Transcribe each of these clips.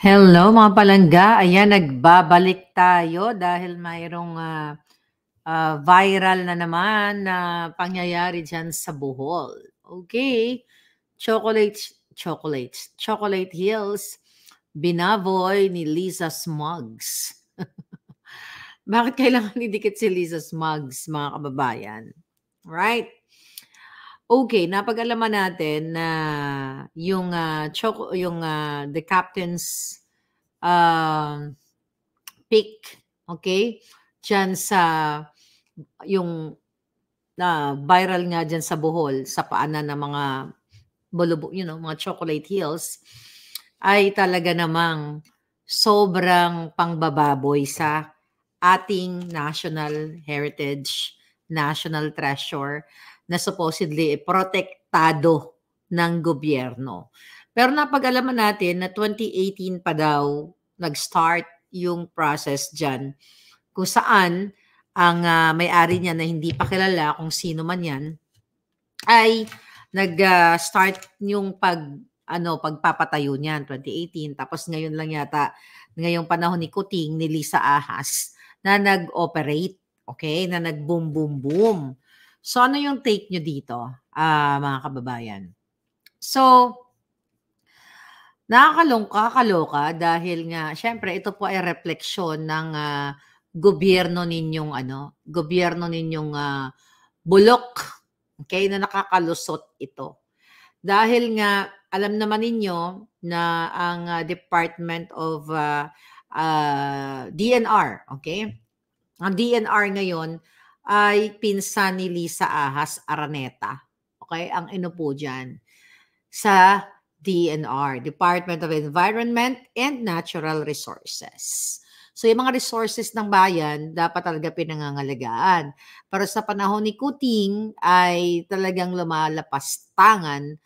Hello mga palangga. Ayan, nagbabalik tayo dahil mayroong uh, uh, viral na naman na uh, pangyayari dyan sa Bohol. Okay, chocolate, chocolate, chocolate hills, binavoy ni Lisa Smugs. Bakit kailangan idikit si Lisa Smugs, mga kababayan? Right? Okay, napag-alaman natin na yung uh, choco, yung uh, the captain's uh, pick, okay? Diyan sa yung na uh, viral nga diyan sa Bohol sa paanan ng mga bulubo, you know, mga chocolate hills ay talaga namang sobrang pangbababoy sa ating national heritage, national treasure na supposedly protektado ng gobyerno. Pero napag-alaman natin na 2018 pa daw nag-start yung process dyan kung saan ang uh, may-ari niya na hindi pa kilala kung sino man yan ay nag-start ah, uh, yung pag ano pagpapatayo niyan 2018 tapos ngayon lang yata ngayong panahon ni Kuting ni Lisa Ahas na nag-operate okay na nag boom boom boom So ano yung take nyo dito, uh, mga kababayan? So, nakakalungka, kaloka dahil nga, syempre, ito po ay refleksyon ng uh, gobyerno ninyong, ano, gobyerno ninyong uh, bulok, okay, na nakakalusot ito. Dahil nga, alam naman ninyo na ang uh, Department of uh, uh, DNR, okay? Ang DNR ngayon ay pinsan ni Lisa Ahas Araneta. Okay? Ang inupo po dyan sa DNR, Department of Environment and Natural Resources. So yung mga resources ng bayan, dapat talaga pinangangalagaan. Pero sa panahon ni Kuting ay talagang lumalapas tangan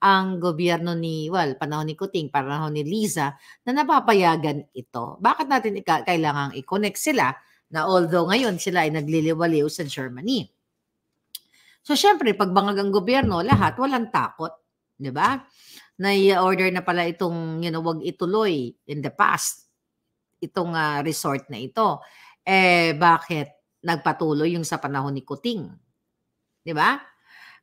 ang gobyerno ni, well, panahon ni Kuting, panahon ni Liza, na napapayagan ito. Bakit natin kailangang i-connect sila na although ngayon sila ay nagliliwaliw sa Germany. So syempre, pag bangag ang gobyerno, lahat walang takot, 'di ba? Na-order uh, na pala itong, you know, wag ituloy in the past itong uh, resort na ito. Eh bakit nagpatuloy yung sa panahon ni Kuting? 'Di ba?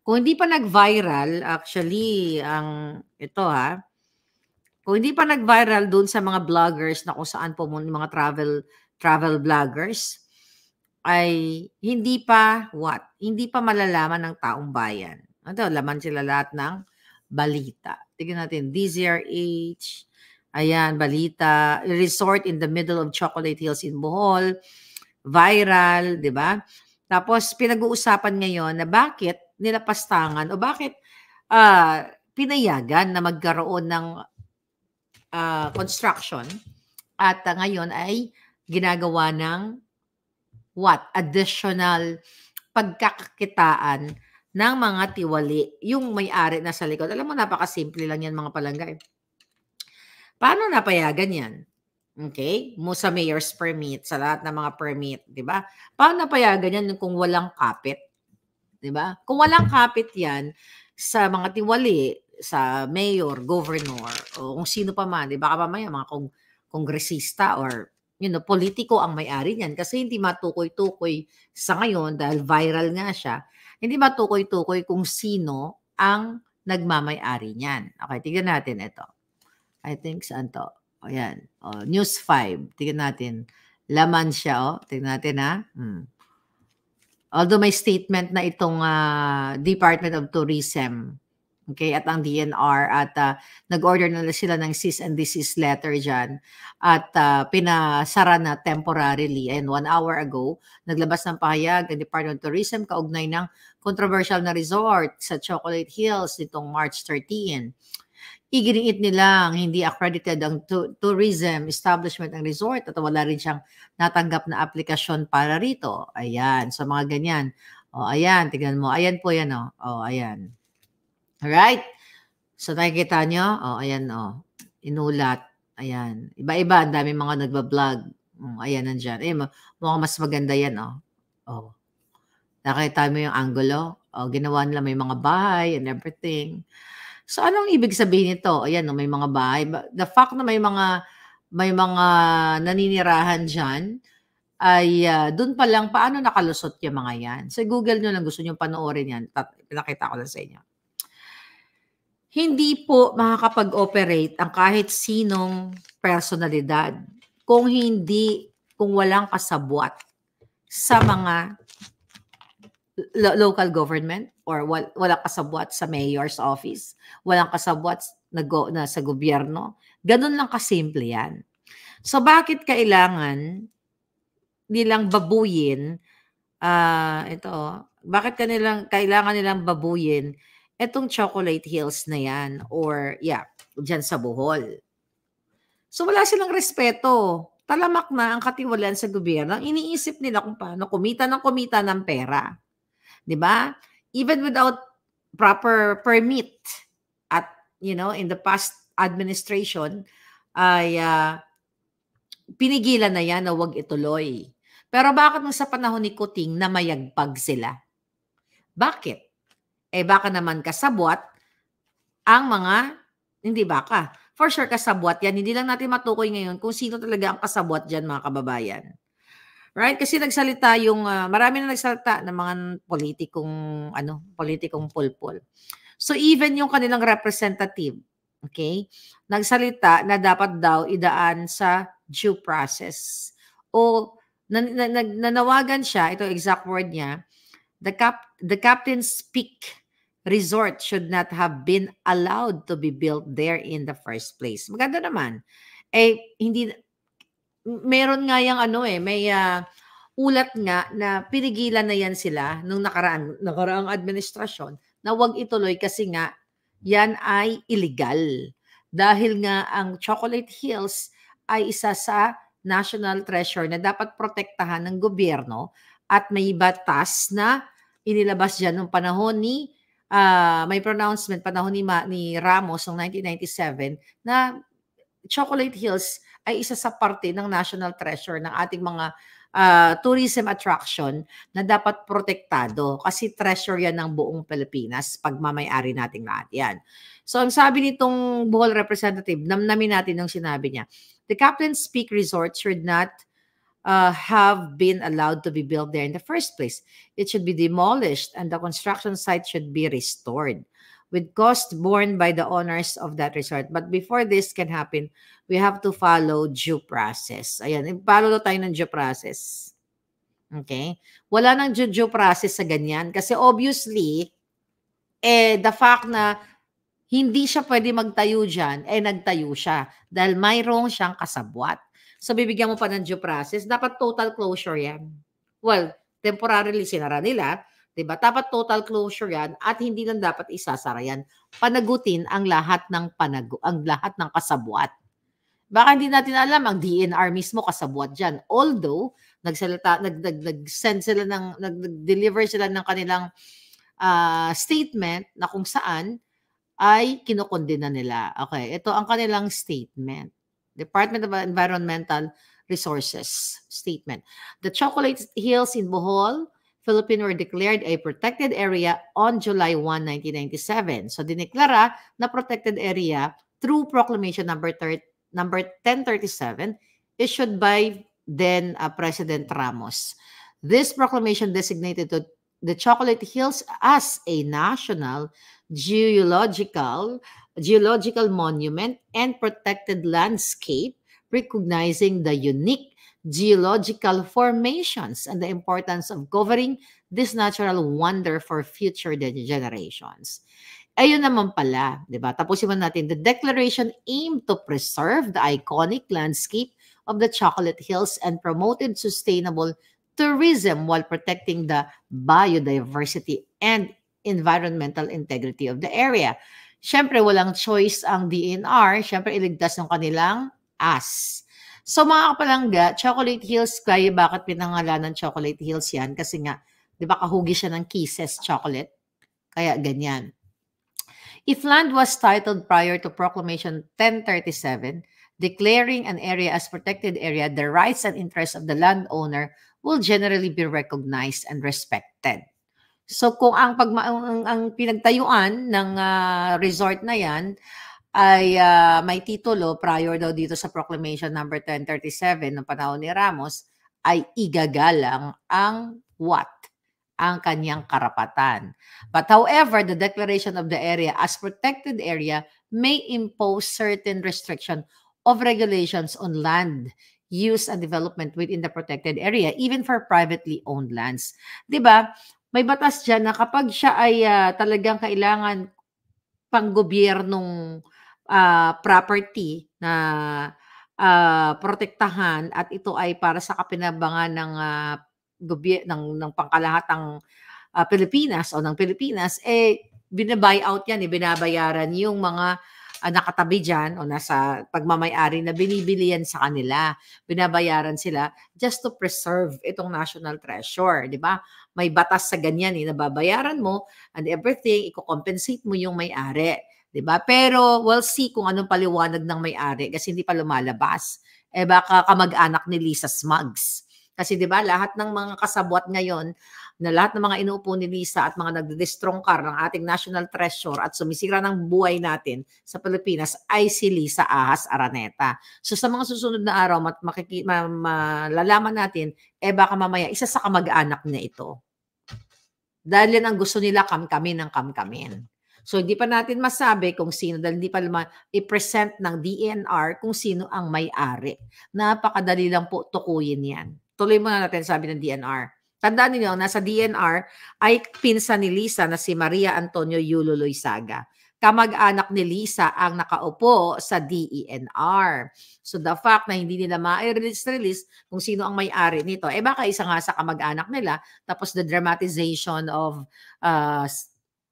Kung hindi pa nag-viral, actually, ang ito ha, kung hindi pa nag-viral doon sa mga vloggers na kung saan pumunta, mga travel travel bloggers ay hindi pa what? Hindi pa malalaman ng taong bayan. Ito, laman sila lahat ng balita. Tignan natin, this DZRH, ayan, balita, resort in the middle of Chocolate Hills in Bohol, viral, di ba? Tapos pinag-uusapan ngayon na bakit nilapastangan o bakit uh, pinayagan na magkaroon ng uh, construction at uh, ngayon ay ginagawa ng what? Additional pagkakakitaan ng mga tiwali, yung may-ari na sa likod. Alam mo, napakasimple lang yan mga palanggay. Eh. Paano napayagan yan? Okay? Mo sa mayor's permit, sa lahat ng mga permit, 'di ba? Paano napayagan 'yan kung walang kapit? 'Di ba? Kung walang kapit 'yan sa mga tiwali, sa mayor, governor, o kung sino pa man, 'di ba? Baka mamaya mga kong kongresista or you know, politiko ang may-ari niyan kasi hindi matukoy-tukoy sa ngayon dahil viral nga siya, hindi matukoy-tukoy kung sino ang nagmamay-ari niyan. Okay, tignan natin ito. I think saan to? O oh, yan. O, oh, news 5. Tignan natin. Laman siya, o. Oh. Tignan natin, ha? Ah. Hmm. Although may statement na itong uh, Department of Tourism Okay, at ang DNR at uh, nag-order na sila ng cease and desist letter dyan at uh, pinasara na temporarily. And one hour ago, naglabas ng pahayag ang Department of Tourism kaugnay ng controversial na resort sa Chocolate Hills nitong March 13 iginiit nilang hindi accredited ang tourism establishment ng resort at wala rin siyang natanggap na aplikasyon para rito. Ayan, sa so mga ganyan. O, ayan, tignan mo. Ayan po yan, o. Oh. O, ayan. Alright? So nakikita nyo? O, oh, ayan o. Oh. Inulat. Ayan. Iba-iba. Ang dami mga nagbablog. Oh, ayan, nandyan. Eh, mukhang mas maganda yan o. Oh. oh. Nakita mo yung angulo? O, oh, ginawa nila may mga bahay and everything. So, anong ibig sabihin nito? Ayan, oh, may mga bahay. The fact na may mga may mga naninirahan dyan, ay uh, ah, doon pa lang paano nakalusot yung mga yan. So, Google nyo lang gusto nyo panoorin yan. Pinakita ko lang sa inyo hindi po makakapag-operate ang kahit sinong personalidad kung hindi, kung walang kasabwat sa mga lo- local government or wal- walang kasabwat sa mayor's office, walang kasabwat na, go- na sa gobyerno. Ganun lang kasimple yan. So bakit kailangan nilang babuyin, uh, ito, bakit kanilang, kailangan nilang babuyin etong Chocolate Hills na yan or yeah, dyan sa Bohol. So wala silang respeto. Talamak na ang katiwalaan sa gobyerno. Iniisip nila kung paano kumita ng kumita ng pera. 'Di ba? Even without proper permit at you know, in the past administration ay uh, pinigilan na yan na wag ituloy. Pero bakit nung sa panahon ni Kuting na mayagpag sila? Bakit? Eh baka naman kasabwat ang mga, hindi baka, for sure kasabwat yan. Hindi lang natin matukoy ngayon kung sino talaga ang kasabwat diyan mga kababayan. Right? Kasi nagsalita yung, uh, marami na nagsalita ng mga politikong, ano, politikong pulpol. So even yung kanilang representative, okay, nagsalita na dapat daw idaan sa due process. O nan, nan, nan, nanawagan siya, ito exact word niya, the, cap, the captain speak resort should not have been allowed to be built there in the first place. Maganda naman. Eh, hindi, meron nga yung ano eh, may uh, ulat nga na pinigilan na yan sila nung nakaraan, nakaraang administrasyon na huwag ituloy kasi nga yan ay illegal. Dahil nga ang Chocolate Hills ay isa sa national treasure na dapat protektahan ng gobyerno at may batas na inilabas dyan nung panahon ni uh, may pronouncement panahon ni, Ma, ni Ramos noong 1997 na Chocolate Hills ay isa sa parte ng national treasure ng ating mga uh, tourism attraction na dapat protektado kasi treasure yan ng buong Pilipinas pag mamayari nating lahat yan. So ang sabi nitong Bohol representative, namnamin natin yung sinabi niya, the Captain's Peak Resort should not uh, have been allowed to be built there in the first place. It should be demolished and the construction site should be restored with cost borne by the owners of that resort. But before this can happen, we have to follow due process. Ayan, follow tayo ng due process. Okay? Wala nang due, due process sa ganyan kasi obviously, eh, the fact na hindi siya pwede magtayo dyan, eh nagtayo siya dahil mayroong siyang kasabwat. So, bibigyan mo pa ng due process. Dapat total closure yan. Well, temporarily sinara nila. Diba? Dapat total closure yan at hindi lang dapat isasara yan. Panagutin ang lahat ng panag ang lahat ng kasabuat. Baka hindi natin alam, ang DNR mismo kasabuat dyan. Although, nagsalata, nag, nag, nag-send sila ng, nag-deliver sila ng kanilang uh, statement na kung saan ay kinokondena nila. Okay, ito ang kanilang statement. Department of Environmental Resources statement. The Chocolate Hills in Bohol, Philippines were declared a protected area on July 1, 1997. So dineklara na protected area through proclamation number number 1037 issued by then uh, President Ramos. This proclamation designated the Chocolate Hills as a national geological, geological monument and protected landscape, recognizing the unique geological formations and the importance of covering this natural wonder for future generations. Ayun naman pala, di ba? Tapusin man natin, the declaration aimed to preserve the iconic landscape of the Chocolate Hills and promoted sustainable tourism while protecting the biodiversity and environmental integrity of the area. Siyempre, walang choice ang DNR. Siyempre, iligtas ng kanilang as. So mga kapalangga, Chocolate Hills, kaya bakit pinangalanan Chocolate Hills yan? Kasi nga, di ba kahugi siya ng kisses chocolate? Kaya ganyan. If land was titled prior to Proclamation 1037, declaring an area as protected area, the rights and interests of the landowner will generally be recognized and respected. So kung ang pag ang, ang pinagtayuan ng uh, resort na 'yan ay uh, may titulo prior daw dito sa proclamation number 1037 ng panahon ni Ramos ay igagalang ang what? ang kanyang karapatan. But however, the declaration of the area as protected area may impose certain restriction of regulations on land use and development within the protected area, even for privately owned lands. ba? Diba? may batas dyan na kapag siya ay uh, talagang kailangan panggobyernong uh, property na uh, protektahan at ito ay para sa kapinabangan ng uh, goby- ng ng pangkalahatang uh, Pilipinas o ng Pilipinas eh binabuy out yan eh binabayaran yung mga uh, nakatabi dyan o nasa pagmamayari na binibili yan sa kanila. Binabayaran sila just to preserve itong national treasure, di ba? may batas sa ganyan eh, nababayaran mo and everything, i-compensate mo yung may-ari. 'di ba? Pero we'll see kung anong paliwanag ng may-ari kasi hindi pa lumalabas. Eh baka kamag-anak ni Lisa Smugs. Kasi 'di ba, lahat ng mga kasabwat ngayon, na lahat ng mga inuupo ni Lisa at mga nagdedestrongkar ng ating national treasure at sumisira ng buhay natin sa Pilipinas ay si Lisa Ahas Araneta. So sa mga susunod na araw, mat- makiki- ma- malalaman natin, eh baka mamaya, isa sa kamag-anak niya ito. Dahil yan ang gusto nila kamkamin ng kamkamin. So hindi pa natin masabi kung sino dahil hindi pa naman i-present ng DNR kung sino ang may-ari. Napakadali lang po tukuyin yan. Tuloy muna natin sabi ng DNR. Tandaan niyo, nasa DNR ay pinsa ni Lisa na si Maria Antonio Yulo Loizaga kamag-anak ni Lisa ang nakaupo sa DENR. So the fact na hindi nila ma-release-release kung sino ang may-ari nito, eh baka isa nga sa kamag-anak nila, tapos the dramatization of uh,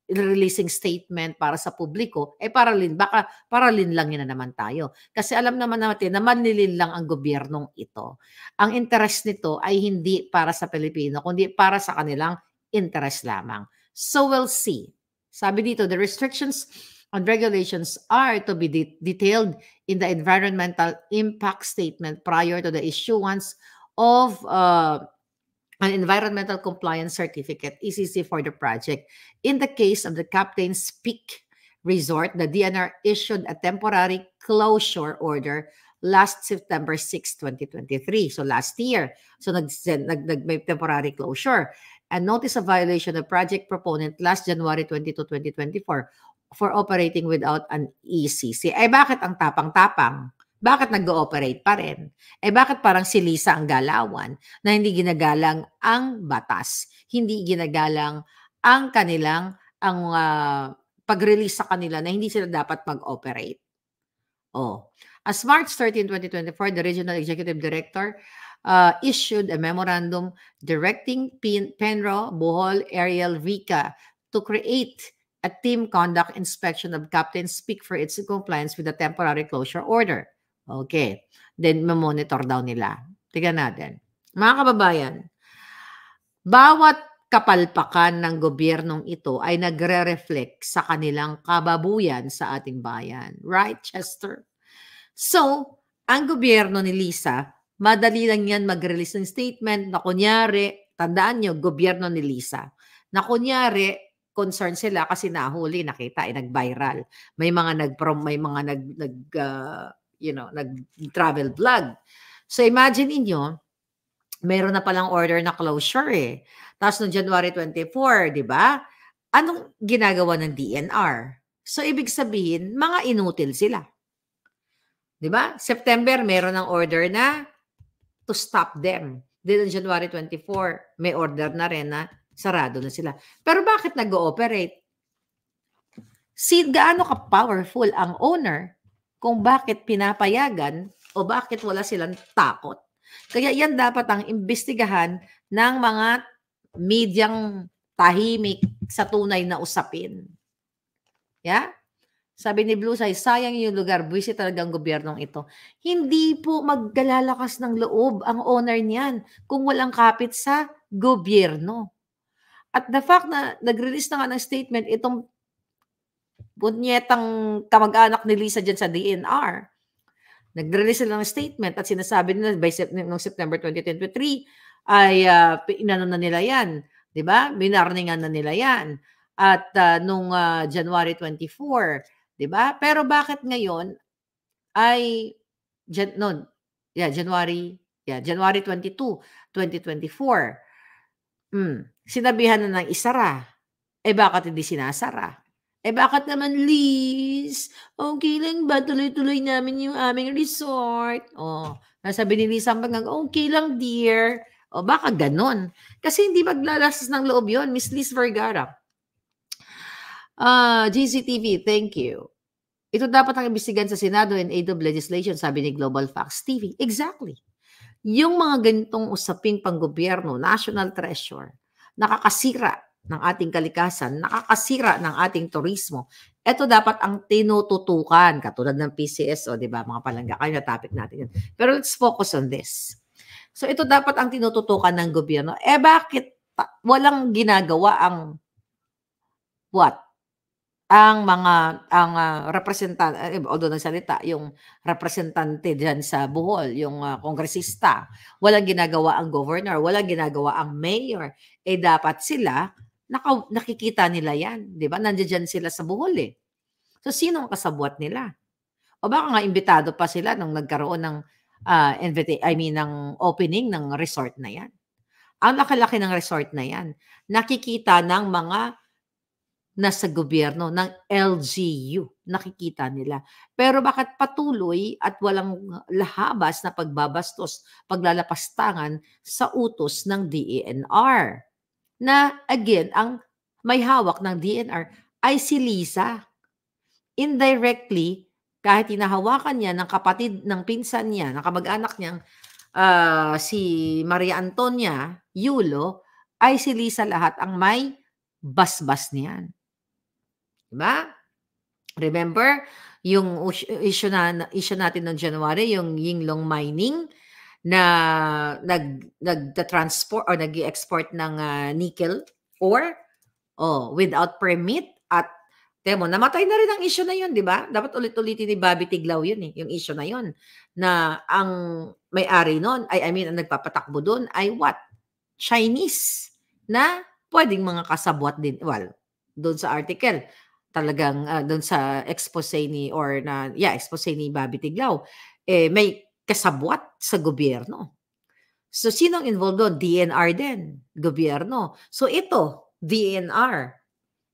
releasing statement para sa publiko, eh paralin, baka paralin lang na naman tayo. Kasi alam naman natin na manlilin lang ang gobyernong ito. Ang interest nito ay hindi para sa Pilipino, kundi para sa kanilang interest lamang. So we'll see. Sabi dito, the restrictions on regulations are to be de detailed in the environmental impact statement prior to the issuance of uh, an environmental compliance certificate, ECC, for the project. In the case of the Captain's Peak Resort, the DNR issued a temporary closure order last September 6, 2023. So last year, so nag, nag, nag may temporary closure and notice of violation of project proponent last January 22, 2024 for operating without an ECC. Eh bakit ang tapang-tapang? Bakit nag-ooperate pa rin? Eh bakit parang si Lisa ang galawan na hindi ginagalang ang batas, hindi ginagalang ang kanilang ang uh, pag-release sa kanila na hindi sila dapat mag-operate. Oh. As March 13, 2024, the Regional Executive Director uh, issued a memorandum directing Pen Penro, Bohol, Ariel, Rica to create a team conduct inspection of Captain Speak for its compliance with the temporary closure order. Okay. Then, mamonitor daw nila. Tiga natin. Mga kababayan, bawat kapalpakan ng gobyernong ito ay nagre-reflect sa kanilang kababuyan sa ating bayan. Right, Chester? So, ang gobyerno ni Lisa Madali lang yan mag-release ng statement na kunyari, tandaan nyo, gobyerno ni Lisa. Na kunyari, concern sila kasi nahuli, nakita, eh, nag-viral. May mga nag may mga nag, nag uh, you know, nag-travel vlog. So imagine inyo, meron na palang order na closure eh. Tapos noong January 24, di ba? Anong ginagawa ng DNR? So ibig sabihin, mga inutil sila. Di ba? September, meron ng order na to stop them. Then on January 24, may order na rin na sarado na sila. Pero bakit nag-ooperate? See gaano ka-powerful ang owner kung bakit pinapayagan o bakit wala silang takot. Kaya yan dapat ang imbestigahan ng mga medyang tahimik sa tunay na usapin. Yeah? Sabi ni Blue Sai, sayang yung lugar, busy talaga ang gobyernong ito. Hindi po maggalalakas ng loob ang owner niyan kung walang kapit sa gobyerno. At the fact na nag-release na nga ng statement itong bunyetang kamag-anak ni Lisa dyan sa DNR, nag-release na ng statement at sinasabi nila by noong September 2023 ay uh, inano na nila yan. Diba? Binarningan na nila yan. At uh, ah, noong uh, ah, January 24, 'Di ba? Pero bakit ngayon ay Jan noon, yeah, January, yeah, January 22, 2024. Mm, sinabihan na ng isara. Eh bakit hindi sinasara? Eh bakit naman, Liz? Okay lang ba? Tuloy-tuloy namin yung aming resort. Oh, nasabi ni Liz oh, ang pangang, okay lang, dear. O oh, baka ganon. Kasi hindi maglalasas ng loob yon Miss Liz Vergara. Uh, ah, GCTV, thank you. Ito dapat ang imbestigan sa Senado and aid of legislation, sabi ni Global Facts TV. Exactly. Yung mga ganitong usaping panggobyerno, national treasure, nakakasira ng ating kalikasan, nakakasira ng ating turismo. Ito dapat ang tinututukan, katulad ng PCSO, di ba, mga palangga, kayo na topic natin yun. Pero let's focus on this. So ito dapat ang tinututukan ng gobyerno. Eh bakit walang ginagawa ang what? ang mga ang uh, ah, representant ah, eh, although nagsalita yung representante diyan sa Bohol yung uh, kongresista walang ginagawa ang governor walang ginagawa ang mayor eh dapat sila naka, nakikita nila yan di ba nandiyan sila sa Bohol eh so sino ang kasabwat nila o baka nga imbitado pa sila nung nagkaroon ng uh, invita- I mean ng opening ng resort na yan ang laki-laki ng resort na yan nakikita ng mga na sa gobyerno ng LGU. Nakikita nila. Pero bakit patuloy at walang lahabas na pagbabastos, paglalapastangan sa utos ng DENR? Na again, ang may hawak ng DNR ay si Lisa. Indirectly, kahit hinahawakan niya ng kapatid ng pinsan niya, ng kamag-anak niyang uh, si Maria Antonia Yulo, ay si Lisa lahat ang may basbas niyan. Diba? Remember, yung issue, na, issue natin noong January, yung Yinglong Mining, na nag nagda-transport or nag-export ng uh, nickel ore oh without permit at Temo, namatay na rin ang issue na yun, di ba? Dapat ulit-ulitin ni Bobby Tiglaw yun eh, yung issue na yun. Na ang may-ari noon ay, I mean, ang nagpapatakbo doon ay what? Chinese na pwedeng mga kasabwat din. Well, doon sa article, talagang uh, ah, doon sa expose ni or na yeah expose ni Bobby Tiglaw eh may kasabwat sa gobyerno. So sinong involved doon? DNR din, gobyerno. So ito, DNR.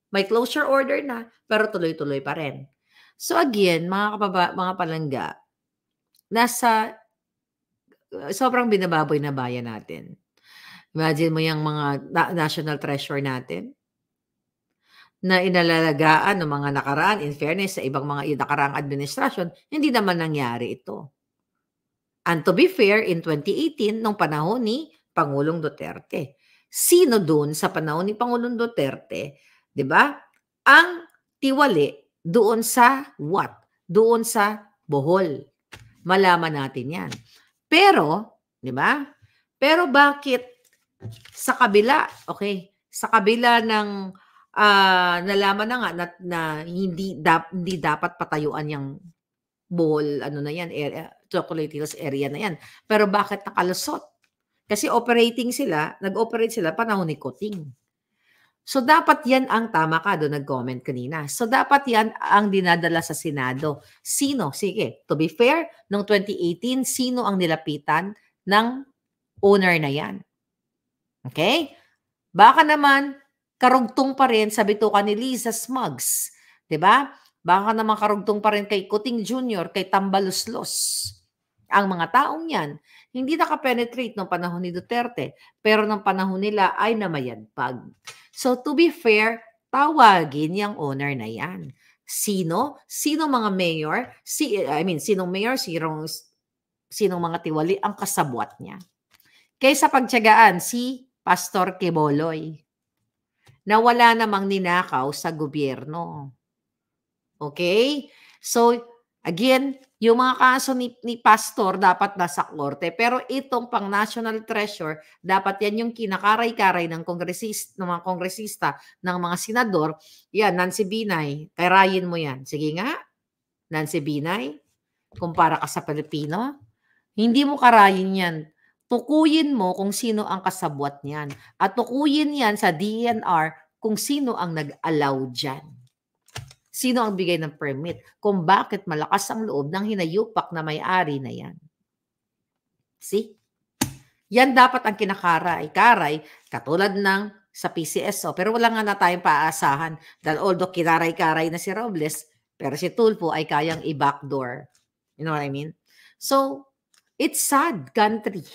May closure order na pero tuloy-tuloy pa rin. So again, mga kababa, mga palangga, nasa ah, sobrang binababoy na bayan natin. Imagine mo yung mga national treasure natin na inalalagaan ng mga nakaraan, in fairness sa ibang mga nakaraang administrasyon, hindi naman nangyari ito. And to be fair, in 2018, nung panahon ni Pangulong Duterte. Sino doon sa panahon ni Pangulong Duterte, di ba? Ang tiwali doon sa what? Doon sa Bohol. Malaman natin yan. Pero, di ba? Pero bakit sa kabila, okay, sa kabila ng uh, nalaman na nga na, na hindi, da, hindi dapat patayuan yung bowl, ano na yan, area, chocolate hills area na yan. Pero bakit nakalusot? Kasi operating sila, nag-operate sila panahon ni Kuting. So dapat yan ang tama ka doon nag-comment kanina. So dapat yan ang dinadala sa Senado. Sino? Sige, to be fair, noong 2018, sino ang nilapitan ng owner na yan? Okay? Baka naman karugtong pa rin sa bituka ni Lisa Smugs. ba? Diba? Baka naman karugtong pa rin kay Kuting Jr., kay Tambaluslos. Ang mga taong yan, hindi nakapenetrate ng panahon ni Duterte, pero ng panahon nila ay namayanpag. So to be fair, tawagin yung owner na yan. Sino? Sino mga mayor? Si, I mean, sino mayor? Sinong, sino mga tiwali ang kasabwat niya? Kaysa pagtyagaan si Pastor Keboloy na wala namang ninakaw sa gobyerno. Okay? So, again, yung mga kaso ni, ni pastor dapat nasa korte. Pero itong pang national treasure, dapat yan yung kinakaray-karay ng kongresist, ng mga kongresista, ng mga senador. Yan, Nancy Binay, karayin mo yan. Sige nga, Nancy Binay, kumpara ka sa Pilipino, hindi mo karayin yan tukuyin mo kung sino ang kasabwat niyan. At tukuyin yan sa DNR kung sino ang nag-allow dyan. Sino ang bigay ng permit? Kung bakit malakas ang loob ng hinayupak na may-ari na yan. See? Yan dapat ang kinakaray-karay katulad ng sa PCSO. Pero wala nga na tayong paasahan. dahil although kinaray-karay na si Robles, pero si Tulpo ay kayang i-backdoor. You know what I mean? So, it's sad country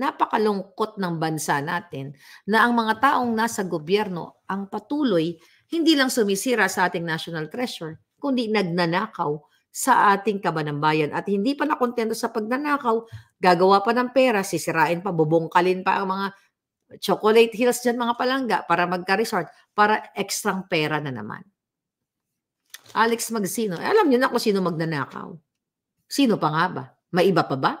napakalungkot ng bansa natin na ang mga taong nasa gobyerno ang patuloy hindi lang sumisira sa ating national treasure, kundi nagnanakaw sa ating kabanambayan. At hindi pa nakontento sa pagnanakaw, gagawa pa ng pera, sisirain pa, bubungkalin pa ang mga chocolate hills dyan mga palangga para magka-resort, para ekstrang pera na naman. Alex Magsino, eh, alam niyo na kung sino magnanakaw. Sino pa nga ba? May iba pa ba?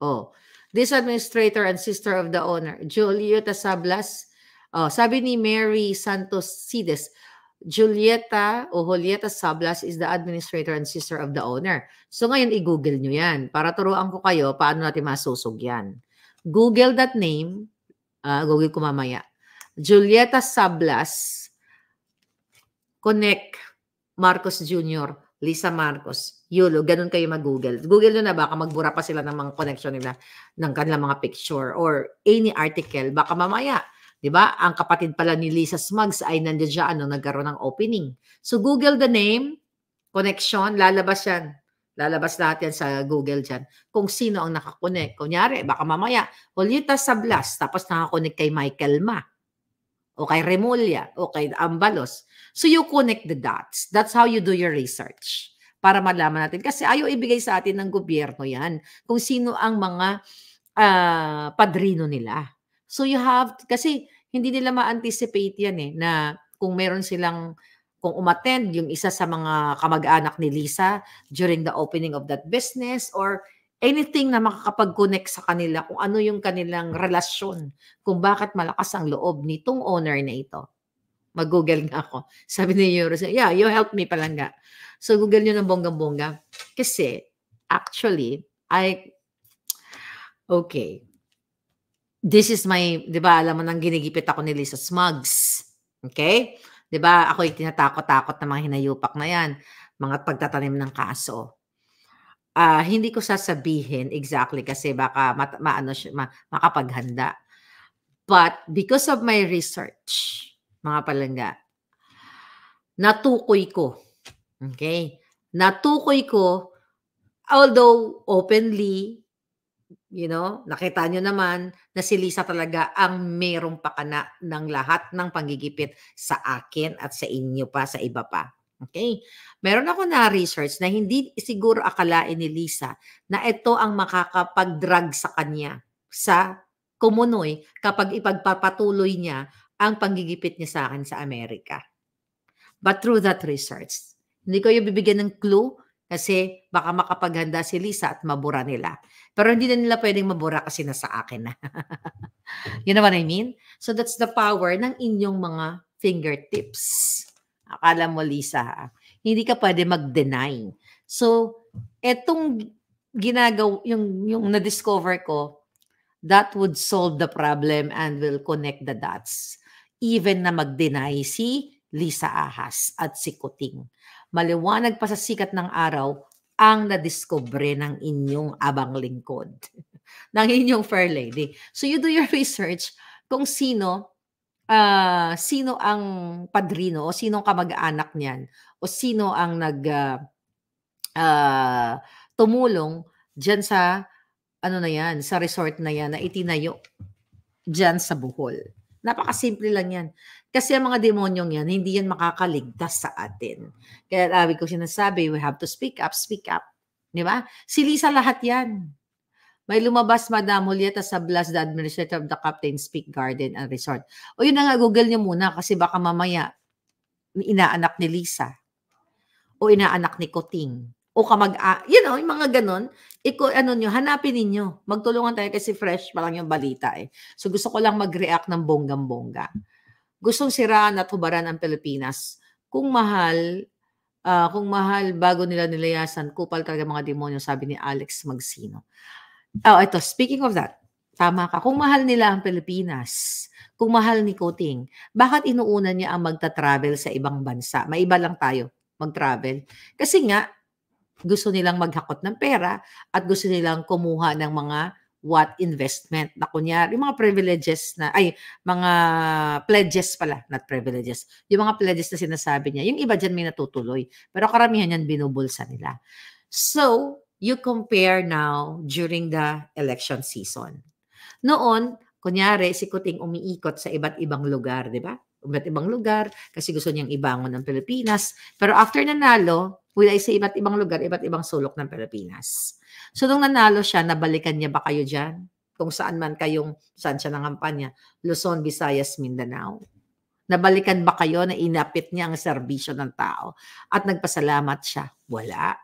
Oh, This administrator and sister of the owner, Julieta Sablas, oh, sabi ni Mary Santos Cides, Julieta o Julieta Sablas is the administrator and sister of the owner. So ngayon, i-google nyo yan para turuan ko kayo paano natin masusog yan. Google that name. Uh, google ko mamaya. Julieta Sablas. Connect Marcos Jr. Lisa Marcos, Yulo, ganun kayo mag-Google. Google nyo na baka magbura pa sila ng mga connection nila ng kanilang mga picture or any article. Baka mamaya, di ba? Ang kapatid pala ni Lisa Smugs ay nandiyan siya ano, nagkaroon ng opening. So Google the name, connection, lalabas yan. Lalabas lahat yan sa Google dyan. Kung sino ang nakakonek. Kunyari, baka mamaya, Julieta Sablas, tapos nakakonek kay Michael Ma o kay Remulla, o kay Ambalos. So you connect the dots. That's how you do your research para malaman natin. Kasi ayaw ibigay sa atin ng gobyerno yan kung sino ang mga uh, padrino nila. So you have, kasi hindi nila ma-anticipate yan eh, na kung meron silang, kung umattend yung isa sa mga kamag-anak ni Lisa during the opening of that business or anything na makakapag-connect sa kanila kung ano yung kanilang relasyon, kung bakit malakas ang loob nitong owner na ito. Mag-google nga ako. Sabi ni Euros, yeah, you help me palangga. So, google nyo ng bonggang-bongga. Kasi, actually, I, okay, this is my, di ba, alam mo nang ginigipit ako ni Lisa Smugs. Okay? Di ba, ako ako'y tinatakot-takot ng mga hinayupak na yan, mga pagtatanim ng kaso. Uh, hindi ko sasabihin exactly kasi baka ma, ma, ano, ma, makapaghanda. But because of my research, mga palangga. Natukoy ko. Okay? Natukoy ko, although openly, you know, nakita nyo naman na si Lisa talaga ang merong pakana ng lahat ng panggigipit sa akin at sa inyo pa, sa iba pa. Okay? Meron ako na research na hindi siguro akalain ni Lisa na ito ang makakapag drug sa kanya sa kumunoy kapag ipagpapatuloy niya ang panggigipit niya sa akin sa Amerika. But through that research, hindi ko yung bibigyan ng clue kasi baka makapaghanda si Lisa at mabura nila. Pero hindi na nila pwedeng mabura kasi nasa akin na. you know what I mean? So that's the power ng inyong mga fingertips. Akala mo, Lisa, hindi ka pwede mag-deny. So, etong ginagaw, yung, yung na-discover ko, that would solve the problem and will connect the dots even na mag-deny si Lisa Ahas at si Kuting. Maliwanag pa sa sikat ng araw ang nadiskubre ng inyong abang lingkod, ng inyong fair lady. So you do your research kung sino uh, sino ang padrino o sino kamag-anak niyan o sino ang nag uh, uh, tumulong diyan sa ano na yan, sa resort na yan na itinayo diyan sa Bohol. Napakasimple lang yan. Kasi ang mga demonyong yan, hindi yan makakaligtas sa atin. Kaya sabi ko sinasabi, we have to speak up, speak up. Di ba? Sili sa lahat yan. May lumabas, Madam Julieta Sablas, the administrator of the Captain's Peak Garden and Resort. O yun na nga, google niyo muna kasi baka mamaya inaanak ni Lisa o inaanak ni Kuting o kamag you know, yung mga ganun, iko ano niyo, hanapin niyo. Magtulungan tayo kasi fresh pa lang yung balita eh. So gusto ko lang mag-react ng bonggang-bongga. Gustong siraan at hubaran ang Pilipinas. Kung mahal, uh, kung mahal bago nila nilayasan, kupal talaga mga demonyo, sabi ni Alex Magsino. Oh, ito, speaking of that, tama ka. Kung mahal nila ang Pilipinas, kung mahal ni Kuting, bakit inuuna niya ang magta-travel sa ibang bansa? May iba lang tayo mag-travel. Kasi nga, gusto nilang maghakot ng pera at gusto nilang kumuha ng mga what investment na kunyari, yung mga privileges na, ay, mga pledges pala, not privileges, yung mga pledges na sinasabi niya, yung iba dyan may natutuloy, pero karamihan yan binubulsa nila. So, you compare now during the election season. Noon, kunyari, si Kuting umiikot sa iba't ibang lugar, di ba? iba't ibang lugar kasi gusto niyang ibangon ang Pilipinas. Pero after nanalo, will I say iba't ibang lugar, iba't ibang sulok ng Pilipinas. So nung nanalo siya, nabalikan niya ba kayo dyan? Kung saan man kayong, saan siya nangampanya? Luzon, Visayas, Mindanao. Nabalikan ba kayo na inapit niya ang serbisyo ng tao at nagpasalamat siya? Wala.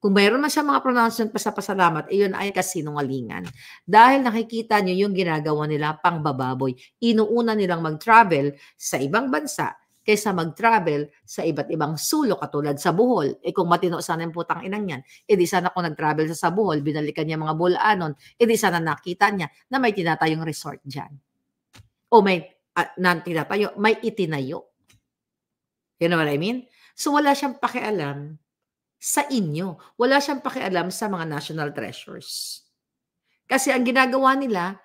Kung mayroon man siya mga pronouncement pa sa pasalamat, iyon ay kasinungalingan. Dahil nakikita niyo yung ginagawa nila pang bababoy. Inuuna nilang mag-travel sa ibang bansa kaysa mag-travel sa iba't ibang sulok katulad sa Bohol. Eh kung matino sana yung putang inang yan, eh di sana kung nag-travel sa Bohol, binalikan niya mga bulanon, eh di sana nakita niya na may tinatayong resort dyan. O may uh, na tinatayo, may itinayo. You know what I mean? So wala siyang pakialam sa inyo. Wala siyang pakialam sa mga national treasures. Kasi ang ginagawa nila,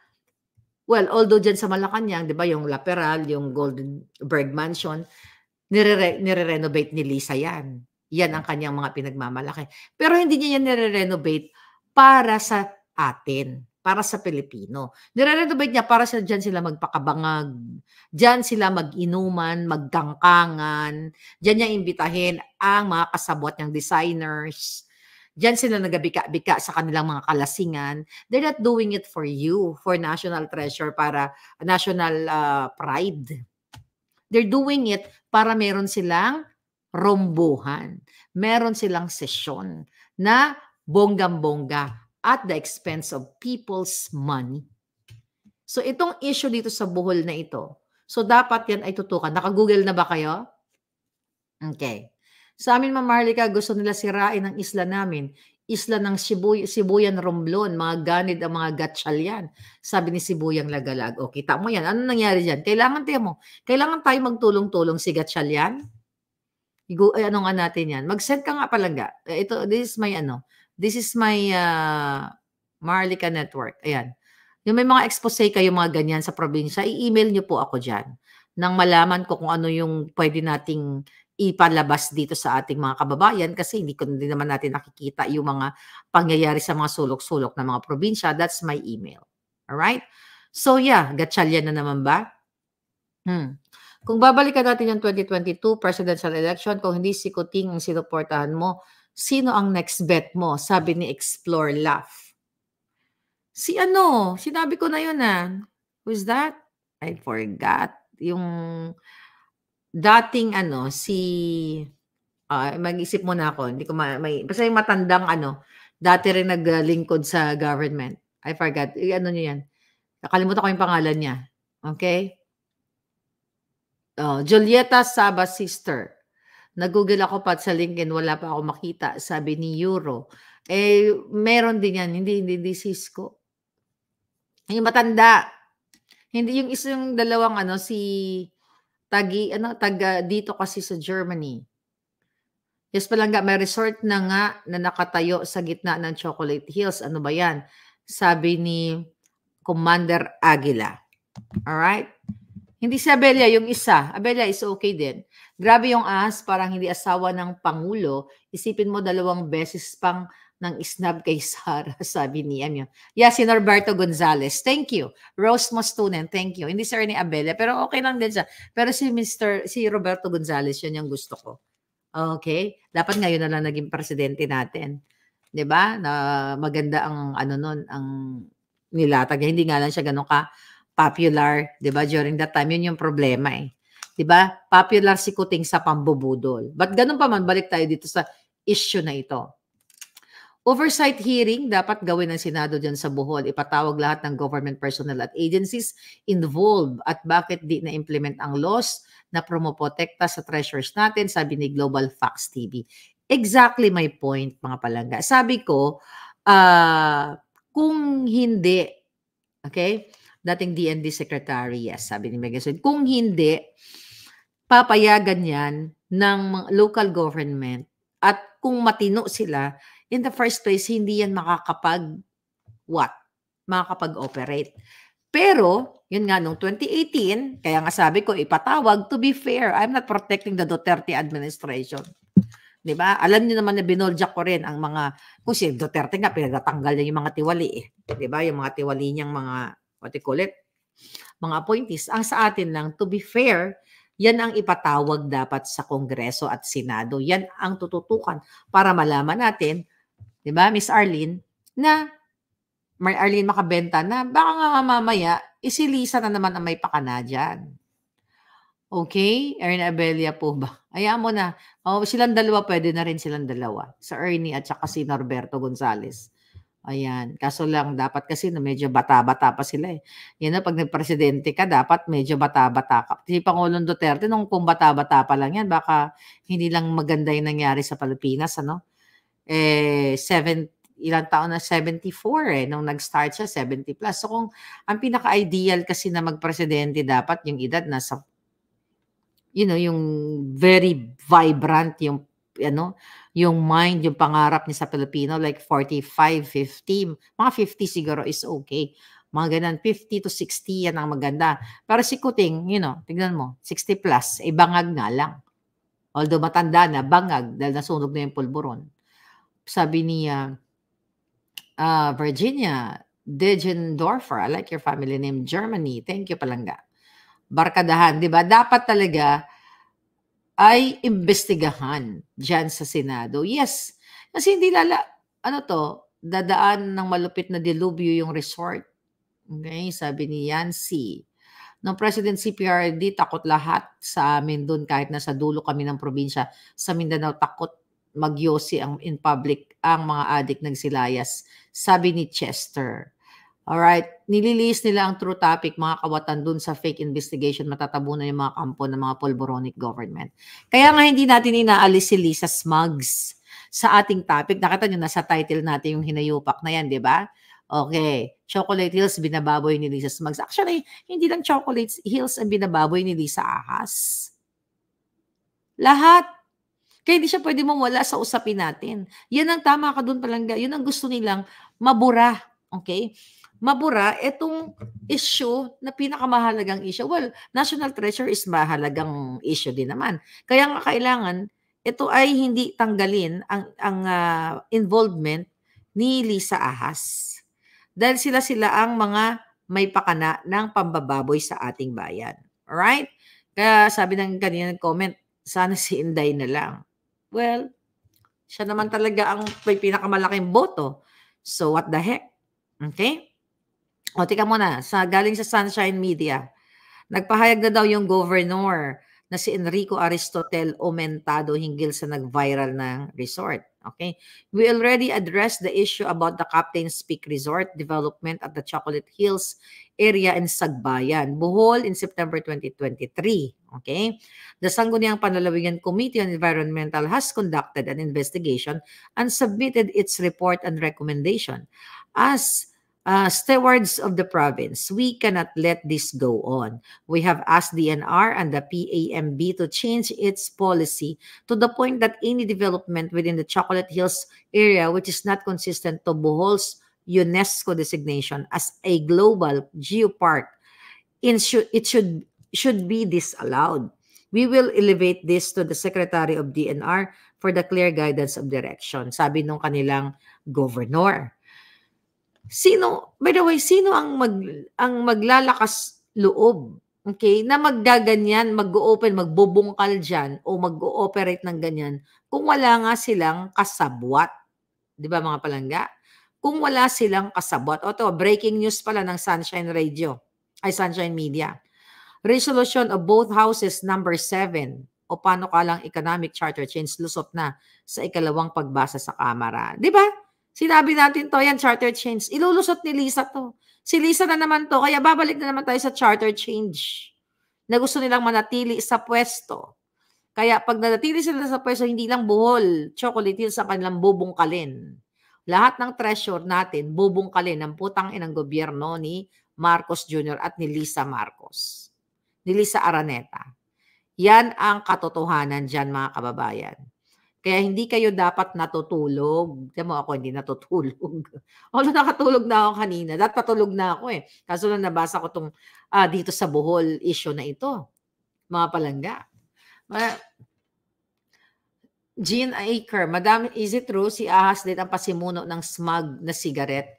well, although dyan sa Malacanang, di ba, yung La Peral, yung Goldenberg Mansion, nire nire-renovate ni Lisa yan. Yan ang kanyang mga pinagmamalaki. Pero hindi niya yan nire-renovate para sa atin para sa Pilipino. Nire-renovate niya para sa dyan sila magpakabangag, dyan sila mag-inuman, magdangkangan, dyan niya imbitahin ang mga kasabwat niyang designers, dyan sila nagabika-bika sa kanilang mga kalasingan. They're not doing it for you, for national treasure, para national uh, pride. They're doing it para meron silang rombohan, meron silang sesyon na bonggam-bongga at the expense of people's money. So itong issue dito sa buhol na ito, so dapat yan ay tutukan. naka na ba kayo? Okay. Sa amin, Ma'am Marlica, gusto nila sirain ang isla namin. Isla ng Sibuy Sibuyan Romblon, mga ganid ang mga gatsyal yan. Sabi ni Sibuyang Lagalag. O, kita mo yan. Ano nangyari dyan? Kailangan tayo mo. Kailangan tayo magtulong-tulong si gatsyal yan. ano nga natin yan? Mag-send ka nga palangga. Ito, this is my ano. This is my uh, Marlica Network. Ayan. Yung may mga expose kayo mga ganyan sa probinsya, i-email nyo po ako dyan nang malaman ko kung ano yung pwede nating ipalabas dito sa ating mga kababayan kasi hindi ko hindi naman natin nakikita yung mga pangyayari sa mga sulok-sulok ng mga probinsya. That's my email. Alright? So yeah, gatsalya na naman ba? Hmm. Kung babalikan natin yung 2022 presidential election, kung hindi sikuting ang sinuportahan mo, Sino ang next bet mo? Sabi ni Explore Laugh. Si ano? Sinabi ko na yun ah. Who's that? I forgot. Yung dating ano, si... Uh, mag-isip mo na ako. Hindi ko ma... May, basta yung matandang ano, dati rin naglingkod sa government. I forgot. I, eh, ano niya yan? Nakalimutan ko yung pangalan niya. Okay? Oh, Julieta Saba sister. Nag-google ako pa sa LinkedIn, wala pa ako makita, sabi ni Euro. Eh, meron din yan, hindi, hindi, hindi Cisco. Yung matanda, hindi yung isa yung dalawang ano, si tagi, ano, taga dito kasi sa Germany. Yes pa lang nga, may resort na nga na nakatayo sa gitna ng Chocolate Hills. Ano ba yan? Sabi ni Commander Aguila. All right? Hindi si Abelia, yung isa. Abelia is okay din. Grabe yung ass, parang hindi asawa ng Pangulo. Isipin mo dalawang beses pang ng snub kay Sara, sabi ni Amyo. Yeah, si Norberto Gonzales. Thank you. Rose Mostunen, thank you. Hindi si Ernie Abelia, pero okay lang din siya. Pero si Mr. si Roberto Gonzales, yun yung gusto ko. Okay? Dapat ngayon na lang naging presidente natin. 'Di ba? Na maganda ang ano noon, ang nilatag. Hindi nga lang siya ganun ka popular, 'di ba? During that time, 'yun yung problema eh. 'Di ba? Popular si Kuting sa pambubudol. But ganun pa man balik tayo dito sa issue na ito. Oversight hearing dapat gawin ng Senado diyan sa Bohol. Ipatawag lahat ng government personnel at agencies involved at bakit di na-implement ang laws na promoprotekta sa treasures natin, sabi ni Global Facts TV. Exactly my point, mga palangga. Sabi ko, uh, kung hindi, okay, dating DND Secretary, yes, sabi ni Megasoid. Kung hindi, papayagan yan ng local government at kung matino sila, in the first place, hindi yan makakapag what? Makakapag-operate. Pero, yun nga, nung 2018, kaya nga sabi ko, ipatawag, to be fair, I'm not protecting the Duterte administration. ba diba? Alam niyo naman na binoljak ko rin ang mga, kung si Duterte nga, pinagtatanggal niya yung mga tiwali eh. ba diba? Yung mga tiwali niyang mga what they call it, mga appointees. Ang ah, sa atin lang, to be fair, yan ang ipatawag dapat sa Kongreso at Senado. Yan ang tututukan para malaman natin, di ba, Miss Arlene, na Mar Arlene makabenta na baka nga mamaya isilisa na naman ang may pakana dyan. Okay? Erin Abelia po ba? Ayan mo na. Oh, silang dalawa, pwede na rin silang dalawa. Sa Ernie at saka si Norberto Gonzales. Ayan. Kaso lang dapat kasi na medyo bata-bata pa sila eh. Yan na, pag nagpresidente ka, dapat medyo bata-bata ka. Si Pangulong Duterte, nung kung bata-bata pa lang yan, baka hindi lang maganda yung nangyari sa Pilipinas, ano? Eh, seven, ilang taon na 74 eh, nung nag-start siya, 70 plus. So kung ang pinaka-ideal kasi na magpresidente dapat yung edad na sa, you know, yung very vibrant, yung, ano, you know, yung mind, yung pangarap niya sa Pilipino, like 45, 50, mga 50 siguro is okay. Mga ganun, 50 to 60 yan ang maganda. Pero si Kuting, you know, tignan mo, 60 plus, ay eh, bangag nga lang. Although matanda na, bangag, dahil nasunog na yung pulburon. Sabi niya, uh, ah, Virginia, Digendorfer, I like your family name, Germany. Thank you, Palangga. Barkadahan, di ba? Dapat talaga, ay imbestigahan diyan sa Senado. Yes, kasi hindi lala, ano to, dadaan ng malupit na dilubyo yung resort. Okay, sabi ni Yancy. Nung President CPRD, takot lahat sa amin doon kahit nasa dulo kami ng probinsya. Sa Mindanao, takot magyosi ang in public ang mga adik ng Silayas, sabi ni Chester. All right, nililis nila ang true topic, mga kawatan dun sa fake investigation, matatabunan yung mga kampo ng mga polboronic government. Kaya nga hindi natin inaalis si Lisa Smugs sa ating topic. Nakita nyo, nasa title natin yung hinayupak na yan, di ba? Okay. Chocolate Hills, binababoy ni Lisa Smugs. Actually, hindi lang Chocolate Hills ang binababoy ni Lisa Ahas. Lahat. Kaya hindi siya pwede mawala sa usapin natin. Yan ang tama ka doon palangga. Yun ang gusto nilang mabura Okay? Mabura itong mm-hmm. issue na pinakamahalagang issue. Well, national treasure is mahalagang issue din naman. Kaya nga kailangan ito ay hindi tanggalin ang ang uh, involvement ni Lisa Ahas. Dahil sila sila ang mga may pakana ng pambababoy sa ating bayan. Alright? Kaya sabi ng kanina ng comment, sana si Inday na lang. Well, siya naman talaga ang may pinakamalaking boto. So what the heck? Okay? O, tika muna. Sa, galing sa Sunshine Media, nagpahayag na daw yung governor na si Enrico Aristotel Omentado hinggil sa nag-viral na resort. Okay? We already addressed the issue about the Captain's Peak Resort development at the Chocolate Hills area in Sagbayan, Bohol in September 2023. Okay? The Sangguniang Panlalawigan Committee on Environmental has conducted an investigation and submitted its report and recommendation. As uh, stewards of the province, we cannot let this go on. We have asked DNR and the PAMB to change its policy to the point that any development within the Chocolate Hills area which is not consistent to Bohol's UNESCO designation as a global geopark, it should, it should, should be disallowed. We will elevate this to the Secretary of DNR for the clear guidance of direction, sabi nung kanilang governor. Sino, by the way, sino ang, mag, ang maglalakas loob okay, na maggaganyan, mag-open, magbubungkal diyan o mag-ooperate ng ganyan kung wala nga silang kasabwat. Di ba mga palangga? Kung wala silang kasabwat. O to, breaking news pala ng Sunshine Radio, ay Sunshine Media. Resolution of both houses number 7 o paano kalang economic charter change lusot na sa ikalawang pagbasa sa Kamara. Di ba? Sinabi natin to, yan, charter change. Ilulusot ni Lisa to. Si Lisa na naman to, kaya babalik na naman tayo sa charter change na gusto nilang manatili sa pwesto. Kaya pag nanatili sila sa pwesto, hindi lang buhol, chocolate hills sa kanilang bubungkalin. Lahat ng treasure natin, bubungkalin ng putang inang gobyerno ni Marcos Jr. at ni Lisa Marcos. Ni Lisa Araneta. Yan ang katotohanan dyan mga kababayan. Kaya hindi kayo dapat natutulog. Tiyan mo ako, hindi natutulog. Although nakatulog na ako kanina. Dapat patulog na ako eh. Kaso lang nabasa ko tong ah, dito sa Bohol issue na ito. Mga palangga. Ma- Jean Aker, Madam, is it true si Ahas din ang pasimuno ng smug na sigaret?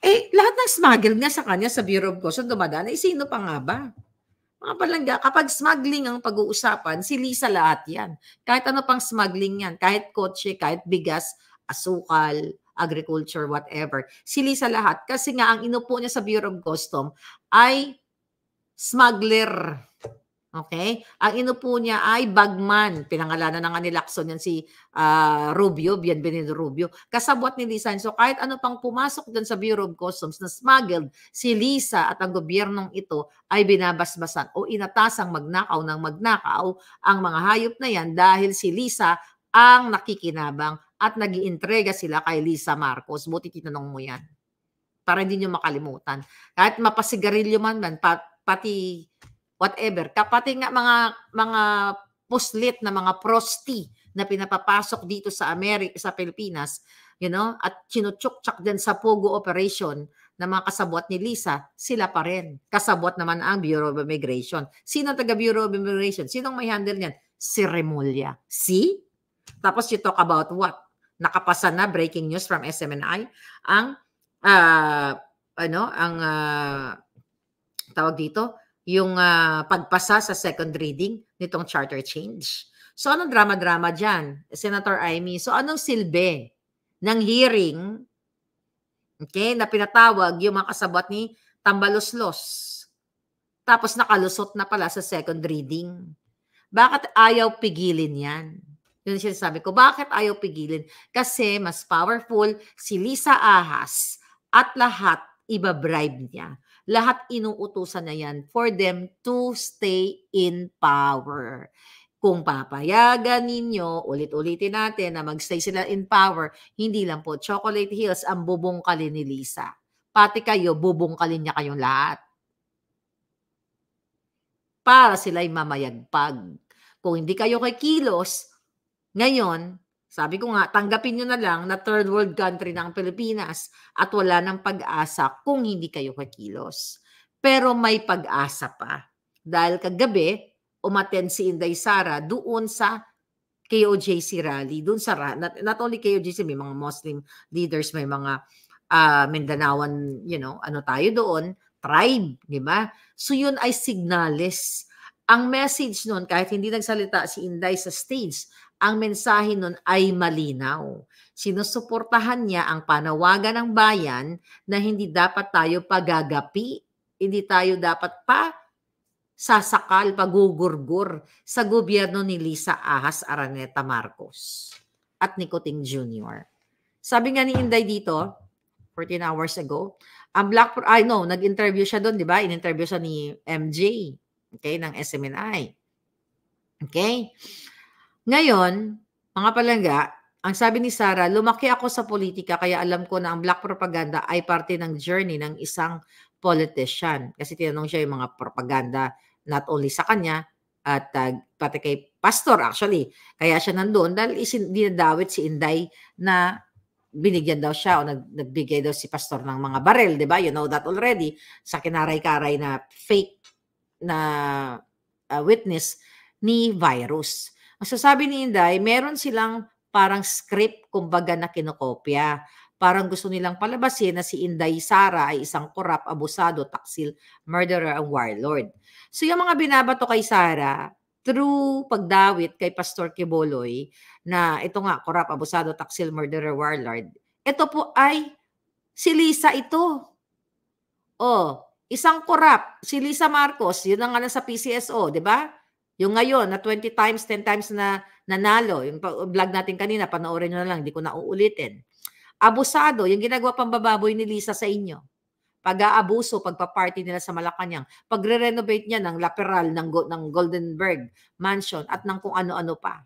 Eh, lahat ng smuggled nga sa kanya sa Bureau of Customs dumadaan. Eh, sino pa nga ba? Mga palangga, kapag smuggling ang pag-uusapan, si Lisa lahat yan. Kahit ano pang smuggling yan, kahit kotse, kahit bigas, asukal, agriculture, whatever. Si Lisa lahat. Kasi nga, ang inupo niya sa Bureau of Custom ay smuggler. Okay? Ang ino po niya ay Bagman. Pinangalanan ng Lacson yan si uh, Rubio, Bienvenido Rubio. Kasabwat ni Lisa. So kahit ano pang pumasok dun sa Bureau of Customs na smuggled, si Lisa at ang gobyernong ito ay binabasbasan o inatasang magnakaw ng magnakaw ang mga hayop na yan dahil si Lisa ang nakikinabang at nagiintrega sila kay Lisa Marcos. Buti tinanong mo yan para hindi nyo makalimutan. Kahit mapasigarilyo man, man pa, pati whatever. Kapati nga mga mga puslit na mga prosti na pinapapasok dito sa Ameri sa Pilipinas, you know, at chinuchukchak din sa Pogo operation na mga kasabwat ni Lisa, sila pa rin. Kasabwat naman ang Bureau of Immigration. Sino taga Bureau of Immigration? Sinong may handle niyan? Si Remulla. See? Tapos you talk about what? Nakapasa na breaking news from SMNI ang uh, ano, ang uh, tawag dito, yung uh, pagpasa sa second reading nitong charter change. So anong drama-drama dyan, Senator Amy? So anong silbi ng hearing okay, na pinatawag yung mga kasabot ni Tambaloslos? Tapos nakalusot na pala sa second reading. Bakit ayaw pigilin yan? Yun siya sabi ko, bakit ayaw pigilin? Kasi mas powerful si Lisa Ahas at lahat ibabribe niya. Lahat inuutusan na yan for them to stay in power. Kung papayagan ninyo, ulit-ulitin natin na magstay sila in power, hindi lang po Chocolate Hills ang bubungkalin ni Lisa. Pati kayo, bubungkalin niya kayong lahat. Para sila'y mamayagpag. Kung hindi kayo kay Kilos, ngayon, sabi ko nga, tanggapin nyo na lang na third world country ng Pilipinas at wala ng pag-asa kung hindi kayo kakilos. Pero may pag-asa pa. Dahil kagabi, umaten si Inday Sara doon sa KOJC rally. Doon sa, not, not only KOJC, may mga Muslim leaders, may mga uh, Mindanaoan, you know, ano tayo doon, tribe, di ba? So yun ay signales. Ang message noon, kahit hindi nagsalita si Inday sa stage, ang mensahe nun ay malinaw. Sinusuportahan niya ang panawagan ng bayan na hindi dapat tayo pagagapi, hindi tayo dapat pa sasakal, pagugurgur sa gobyerno ni Lisa Ahas Araneta Marcos at Nicoting Jr. Sabi nga ni Inday dito, 14 hours ago, ang Black, I know, nag-interview siya doon, di ba? In-interview siya ni MJ, okay, ng SMNI. Okay? Ngayon, mga palangga, ang sabi ni Sarah, lumaki ako sa politika kaya alam ko na ang black propaganda ay parte ng journey ng isang politician. Kasi tinanong siya yung mga propaganda not only sa kanya at uh, pati kay pastor actually. Kaya siya nandoon dahil isin, dinadawit si Inday na binigyan daw siya o nagbigay daw si pastor ng mga barel, di ba? You know that already sa kinaray-karay na fake na uh, witness ni virus sabi ni Inday, meron silang parang script kumbaga na kinokopya. Parang gusto nilang palabasin na si Inday Sara ay isang corrupt, abusado, taksil, murderer, and warlord. So yung mga binabato kay Sara, through pagdawit kay Pastor Kiboloy na ito nga, corrupt, abusado, taksil, murderer, warlord, ito po ay si Lisa ito. Oh, isang corrupt, si Lisa Marcos, yun ang nga sa PCSO, di ba? Yung ngayon, na 20 times, 10 times na nanalo, yung vlog natin kanina, panoorin nyo na lang, hindi ko na uulitin. Abusado, yung ginagawa pambababoy ni Lisa sa inyo. Pag-aabuso, pagpa-party nila sa Malacanang, pagre-renovate niya ng lateral ng, ng Goldenberg Mansion at ng kung ano-ano pa.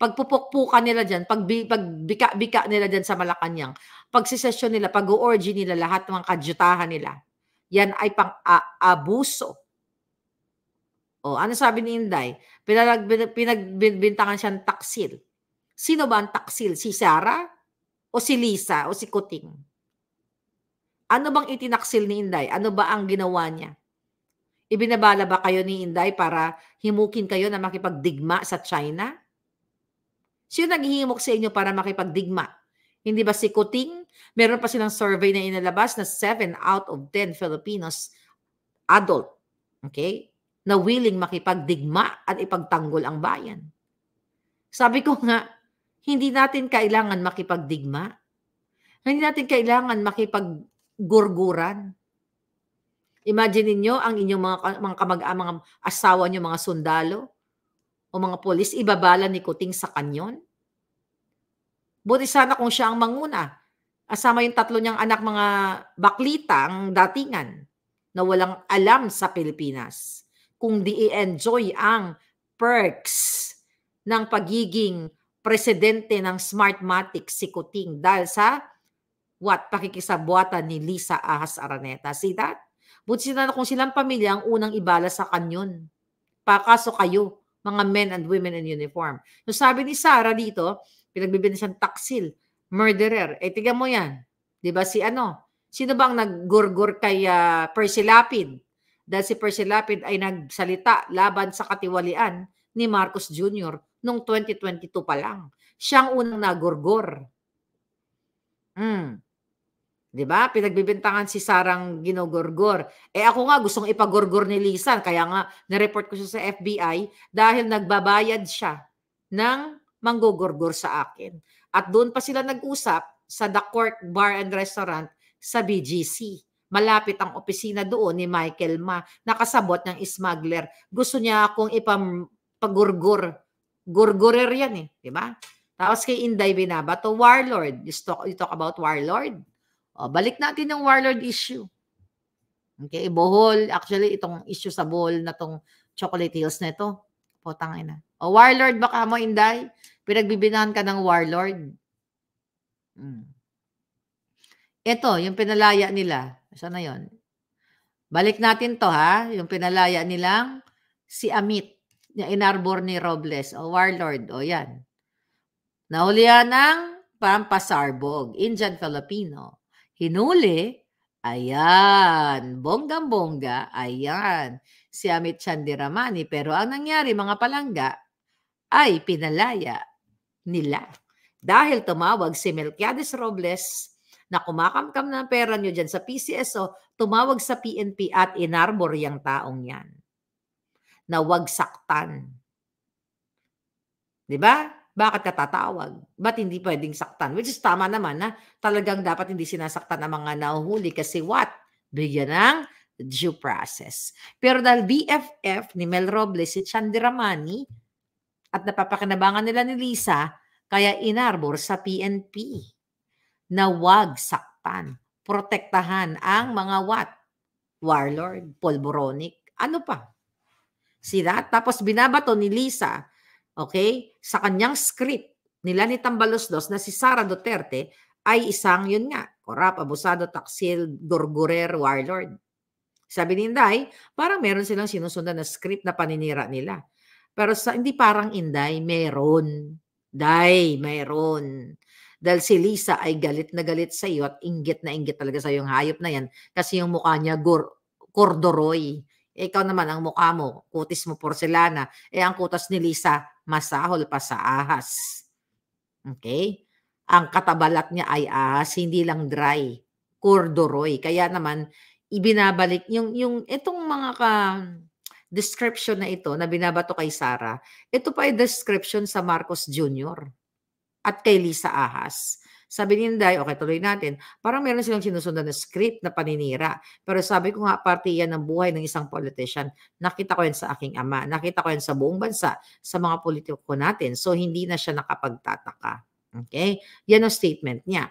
Pagpupukpukan nila dyan, pagbi, pagbika-bika nila dyan sa Malacanang, pagsisesyon nila, pag-orgy nila, lahat ng kadyutahan nila, yan ay pang-abuso o, oh, ano sabi ni Inday? Pinag, pinagbintangan siya taksil. Sino ba ang taksil? Si Sarah? O si Lisa? O si Kuting? Ano bang itinaksil ni Inday? Ano ba ang ginawa niya? Ibinabala ba kayo ni Inday para himukin kayo na makipagdigma sa China? Sino naghihimok sa inyo para makipagdigma? Hindi ba si Kuting? Meron pa silang survey na inalabas na 7 out of 10 Filipinos adult. Okay? na willing makipagdigma at ipagtanggol ang bayan. Sabi ko nga, hindi natin kailangan makipagdigma. Hindi natin kailangan makipaggurguran. Imagine niyo ang inyong mga, mga kamag ah, mga asawa niyo, mga sundalo o mga polis, ibabala ni Kuting sa kanyon. Buti sana kung siya ang manguna. Asama yung tatlo niyang anak mga baklita, ang datingan, na walang alam sa Pilipinas kung di i-enjoy ang perks ng pagiging presidente ng Smartmatic si Kuting dahil sa what pakikisabuatan ni Lisa Ahas Araneta. See that? Buti sila kung silang pamilya ang unang ibala sa kanyon. Pakaso kayo, mga men and women in uniform. So sabi ni Sarah dito, pinagbibigyan siyang taksil, murderer. Eh, tiga mo yan. ba diba, si ano? Sino bang naggurgur kay uh, Percy Lapid? dahil si Percy Lapid ay nagsalita laban sa katiwalian ni Marcos Jr. noong 2022 pa lang. Siyang unang nagurgor. Mm. 'Di ba? Pinagbibintangan si Sarang ginogorgor. Eh ako nga gustong ipagorgor ni Lisan kaya nga na-report ko siya sa FBI dahil nagbabayad siya ng manggogorgor sa akin. At doon pa sila nag-usap sa The Cork Bar and Restaurant sa BGC. Malapit ang opisina doon ni Michael Ma, nakasabot ng smuggler. Gusto niya akong ipagurgur. Gurgurer yan eh, di ba? Tapos kay Inday Binaba, to warlord. You talk, you talk about warlord. O, balik natin yung warlord issue. Okay, Bohol. Actually, itong issue sa Bohol na tong chocolate hills na ito. Putang ina. O, warlord baka mo, Inday. Pinagbibinahan ka ng warlord. Hmm. Ito, yung pinalaya nila. Sana yon? Balik natin to ha, yung pinalaya nilang si Amit, na inarbor ni Robles, o warlord, o yan. Nahulihan ng pampasarbog, Indian Filipino. Hinuli, ayan, bonggang-bongga, ayan, si Amit Chandiramani. Pero ang nangyari mga palangga ay pinalaya nila. Dahil tumawag si Melquiades Robles na kumakamkam ng pera nyo dyan sa PCSO, tumawag sa PNP at inarbor yung taong yan. Na wag saktan. Di ba? Bakit ka tatawag? Ba't hindi pwedeng saktan? Which is tama naman na talagang dapat hindi sinasaktan ang mga nahuhuli kasi what? Bigyan ng due process. Pero dahil BFF ni Mel Robles si Chandramani at napapakinabangan nila ni Lisa, kaya inarbor sa PNP na wag saktan, protektahan ang mga what? Warlord, polboronic, ano pa? Sira. Tapos binabato ni Lisa, okay, sa kanyang script nila ni Tambalosdos na si Sara Duterte ay isang, yun nga, korap, abusado, taksil, gorgurer, warlord. Sabi ni Inday, parang meron silang sinusundan na script na paninira nila. Pero sa, hindi parang Inday, meron. Day, meron. Dahil si Lisa ay galit na galit sa iyo at inggit na inggit talaga sa yung hayop na yan kasi yung mukha niya gor- corduroy. Ikaw naman ang mukha mo, kutis mo porselana. Eh ang kutas ni Lisa, masahol pa sa ahas. Okay? Ang katabalat niya ay ahas, hindi lang dry, corduroy. Kaya naman ibinabalik yung yung itong mga ka description na ito na binabato kay Sara, ito pa ay description sa Marcos Jr at kay Lisa Ahas. Sabi ni Inday, okay, tuloy natin. Parang meron silang sinusundan na script na paninira. Pero sabi ko nga, parte yan ng buhay ng isang politician. Nakita ko yan sa aking ama. Nakita ko yan sa buong bansa, sa mga politiko natin. So, hindi na siya nakapagtataka. Okay? Yan ang statement niya.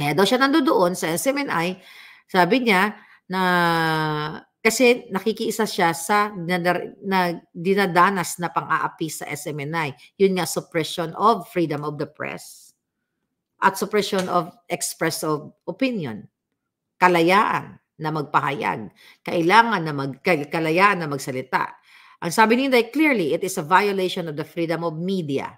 Kaya daw siya nandoon sa SMNI. Sabi niya na kasi nakikiisa siya sa na, dinadanas na pang-aapi sa SMNI. Yun nga, suppression of freedom of the press at suppression of express of opinion. Kalayaan na magpahayag. Kailangan na mag, kalayaan na magsalita. Ang sabi ni Inday, clearly, it is a violation of the freedom of media.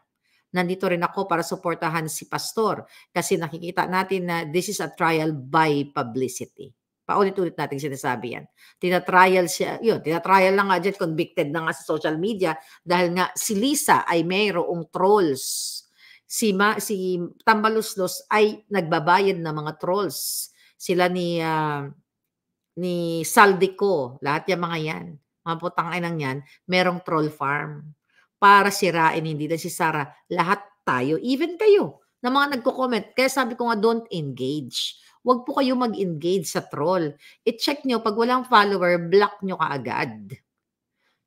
Nandito rin ako para suportahan si Pastor kasi nakikita natin na this is a trial by publicity. Paulit-ulit natin sinasabi yan. Tinatrial siya, yun, tinatrial na nga dyan, convicted na nga sa social media dahil nga si Lisa ay mayroong trolls. Si, Ma, si Tambaluslos ay nagbabayad ng mga trolls. Sila ni, uh, ni Saldico, lahat yung mga yan. Mga putang inang yan, merong troll farm. Para sirain, hindi na si Sara, lahat tayo, even kayo, na mga nagko-comment. Kaya sabi ko nga, don't engage Huwag po kayo mag-engage sa troll. I-check nyo, pag walang follower, block nyo kaagad.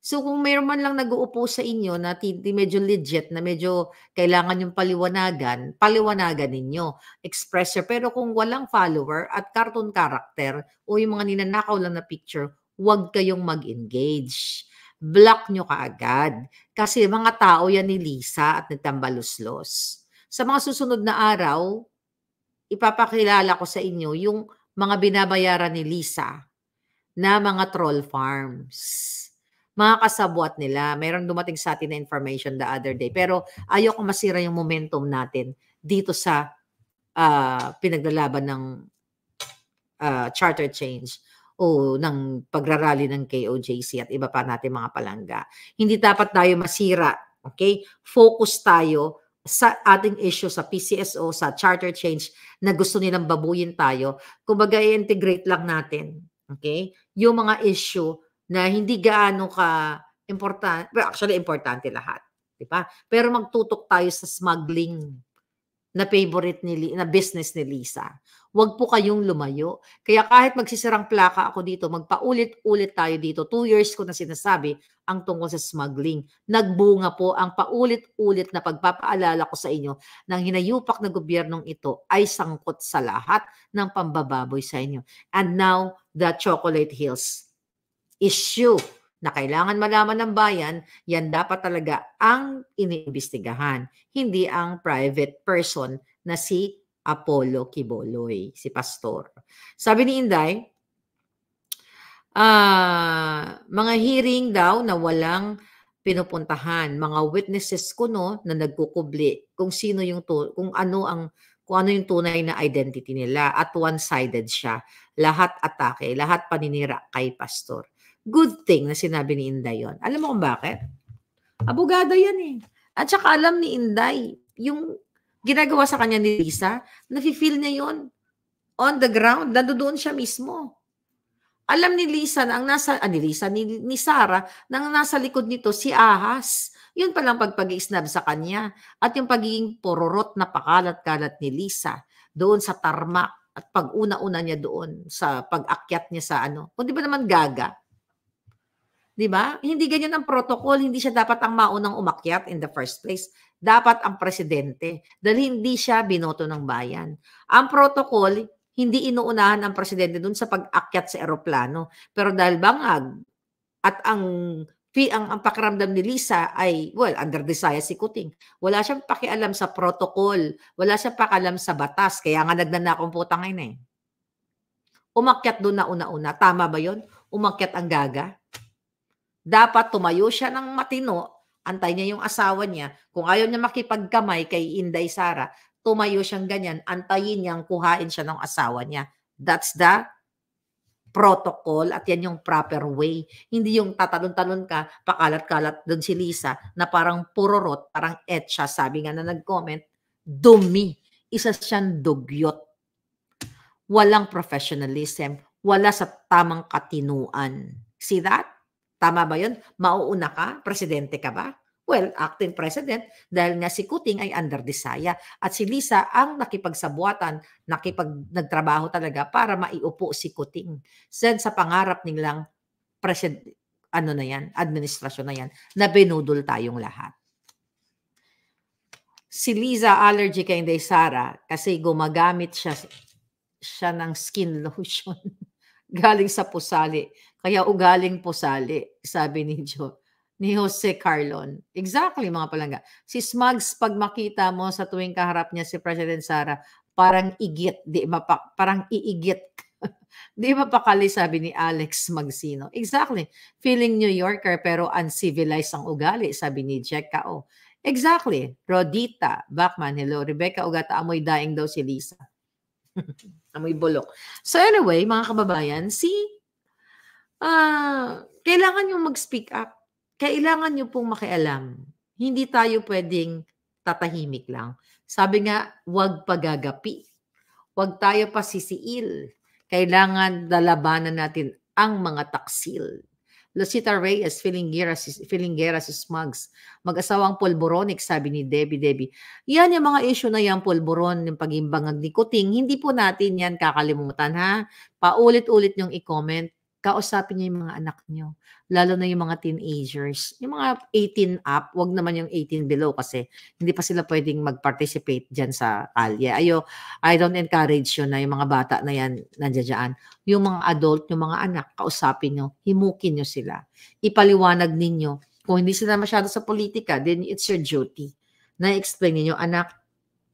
So kung mayroon man lang nag-uupo sa inyo na medyo legit, na medyo kailangan yung paliwanagan, paliwanagan ninyo, express your. Pero kung walang follower at cartoon character o yung mga ninanakaw lang na picture, huwag kayong mag-engage. Block nyo kaagad. Kasi mga tao yan ni Lisa at ni Tambaloslos. Sa mga susunod na araw, ipapakilala ko sa inyo yung mga binabayaran ni Lisa na mga troll farms mga kasabwat nila. Mayroon dumating sa atin na information the other day. Pero ayoko masira yung momentum natin dito sa uh, pinaglalaban ng uh, charter change o ng pagrarali ng KOJC at iba pa natin mga palangga. Hindi dapat tayo masira. Okay? Focus tayo sa ating issue sa PCSO, sa charter change na gusto nilang babuyin tayo, kumbaga i-integrate lang natin. Okay? Yung mga issue na hindi gaano ka importante, well, actually importante lahat, 'di ba? Pero magtutok tayo sa smuggling na favorite ni na business ni Lisa. Huwag po kayong lumayo. Kaya kahit magsisirang plaka ako dito, magpaulit-ulit tayo dito. Two years ko na sinasabi ang tungkol sa smuggling. Nagbunga po ang paulit-ulit na pagpapaalala ko sa inyo ng hinayupak na gobyernong ito ay sangkot sa lahat ng pambababoy sa inyo. And now, the Chocolate Hills issue na kailangan malaman ng bayan, yan dapat talaga ang iniimbestigahan, hindi ang private person na si Apollo Kiboloy, si Pastor. Sabi ni Inday, uh, mga hearing daw na walang pinupuntahan, mga witnesses ko no na nagkukubli kung sino yung to, kung ano ang kung ano yung tunay na identity nila at one-sided siya. Lahat atake, lahat paninira kay pastor. Good thing na sinabi ni Inday yon. Alam mo kung bakit? Abogada yan eh. At saka alam ni Inday, yung ginagawa sa kanya ni Lisa, nafe-feel niya yon on the ground, nandoon siya mismo. Alam ni Lisa na ang nasa, ah, ni Lisa, ni, ni Sarah, na ang nasa likod nito si Ahas. Yun palang pagpag-snub sa kanya at yung pagiging pororot na pakalat-kalat ni Lisa doon sa tarmac at pag una-una niya doon sa pag-akyat niya sa ano. Kundi ba naman gaga, 'Di ba? Hindi ganyan ang protocol, hindi siya dapat ang maunang umakyat in the first place. Dapat ang presidente dahil hindi siya binoto ng bayan. Ang protocol, hindi inuunahan ang presidente dun sa pag-akyat sa eroplano. Pero dahil bangag at ang ang, ang pakiramdam ni Lisa ay, well, under desire si Kuting. Wala siyang pakialam sa protocol. Wala siyang pakialam sa batas. Kaya nga nagnanakong putang ngayon eh. Umakyat doon na una-una. Tama ba yon Umakyat ang gaga? Dapat tumayo siya ng matino, antay niya yung asawa niya. Kung ayaw niya makipagkamay kay Inday Sara, tumayo siyang ganyan, antayin niyang kuhain siya ng asawa niya. That's the protocol at yan yung proper way. Hindi yung tatalon-talon ka, pakalat-kalat doon si Lisa na parang puro rot, parang etcha, sabi nga na nag-comment, dumi. Isa siyang dugyot. Walang professionalism. Wala sa tamang katinuan. See that? Tama ba yun? Mauuna ka? Presidente ka ba? Well, acting president dahil nga si Kuting ay under desire at si Lisa ang nakipagsabuatan, nakipag nagtrabaho talaga para maiupo si Kuting. Sen sa pangarap nilang president ano na yan, administrasyon na yan, na binudol tayong lahat. Si Lisa allergy kay Sara kasi gumagamit siya siya ng skin lotion galing sa pusali. Kaya ugaling pusali, sabi ni Joe ni Jose Carlon. Exactly, mga palangga. Si Smugs, pag makita mo sa tuwing kaharap niya si President Sara, parang igit, di mapak, parang iigit. di mapakali, sabi ni Alex Magsino. Exactly. Feeling New Yorker pero uncivilized ang ugali, sabi ni Jack Kao. Exactly. Rodita Bachman, hello. Rebecca Ugata, amoy daing daw si Lisa. Amoy bulok. So anyway, mga kababayan, si uh, kailangan yung mag-speak up. Kailangan nyo pong makialam. Hindi tayo pwedeng tatahimik lang. Sabi nga, wag pagagapi. Wag tayo pasisiil. Kailangan dalabanan natin ang mga taksil. Lucita Reyes, feeling gera, feeling gera si Smugs. Mag-asawang polboronic, sabi ni Debbie Debbie. Yan yung mga issue na yan, polboron, yung pagimbang ng nikoting. Hindi po natin yan kakalimutan ha. Paulit-ulit yung i-comment kausapin niyo yung mga anak niyo. Lalo na yung mga teenagers. Yung mga 18 up, wag naman yung 18 below kasi hindi pa sila pwedeng mag-participate dyan sa ALYA. Ayo, I don't encourage yun na yung mga bata na yan nandiyan Yung mga adult, yung mga anak, kausapin niyo, himukin niyo sila. Ipaliwanag ninyo. Kung hindi sila masyado sa politika, then it's your duty na explain niyo anak,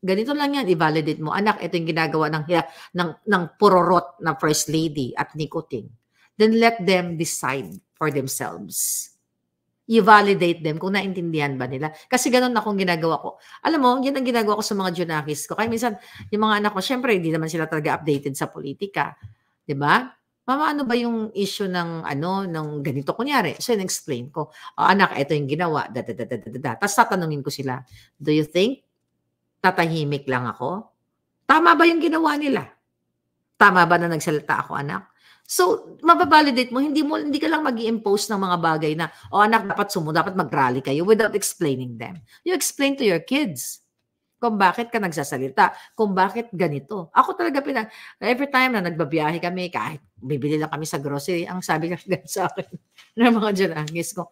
ganito lang yan, i-validate mo. Anak, ito yung ginagawa ng, ng, ng pororot na first lady at nikoting then let them decide for themselves. I-validate them kung naintindihan ba nila. Kasi ganun akong ginagawa ko. Alam mo, yan ang ginagawa ko sa mga junakis ko. Kaya minsan, yung mga anak ko, syempre, hindi naman sila talaga updated sa politika. ba? Diba? Mama, ano ba yung issue ng ano ng ganito kunyari? So in-explain ko, oh, anak, ito yung ginawa. Da, da, da, da, da, da. Tapos tatanungin ko sila, do you think tatahimik lang ako? Tama ba yung ginawa nila? Tama ba na nagsalita ako, anak? So, mababalidate mo, hindi mo hindi ka lang mag impose ng mga bagay na, oh anak, dapat sumunod, dapat mag-rally kayo without explaining them. You explain to your kids kung bakit ka nagsasalita, kung bakit ganito. Ako talaga, pinag every time na nagbabiyahe kami, kahit bibili lang kami sa grocery, ang sabi ka sa akin ng mga Janangis ko,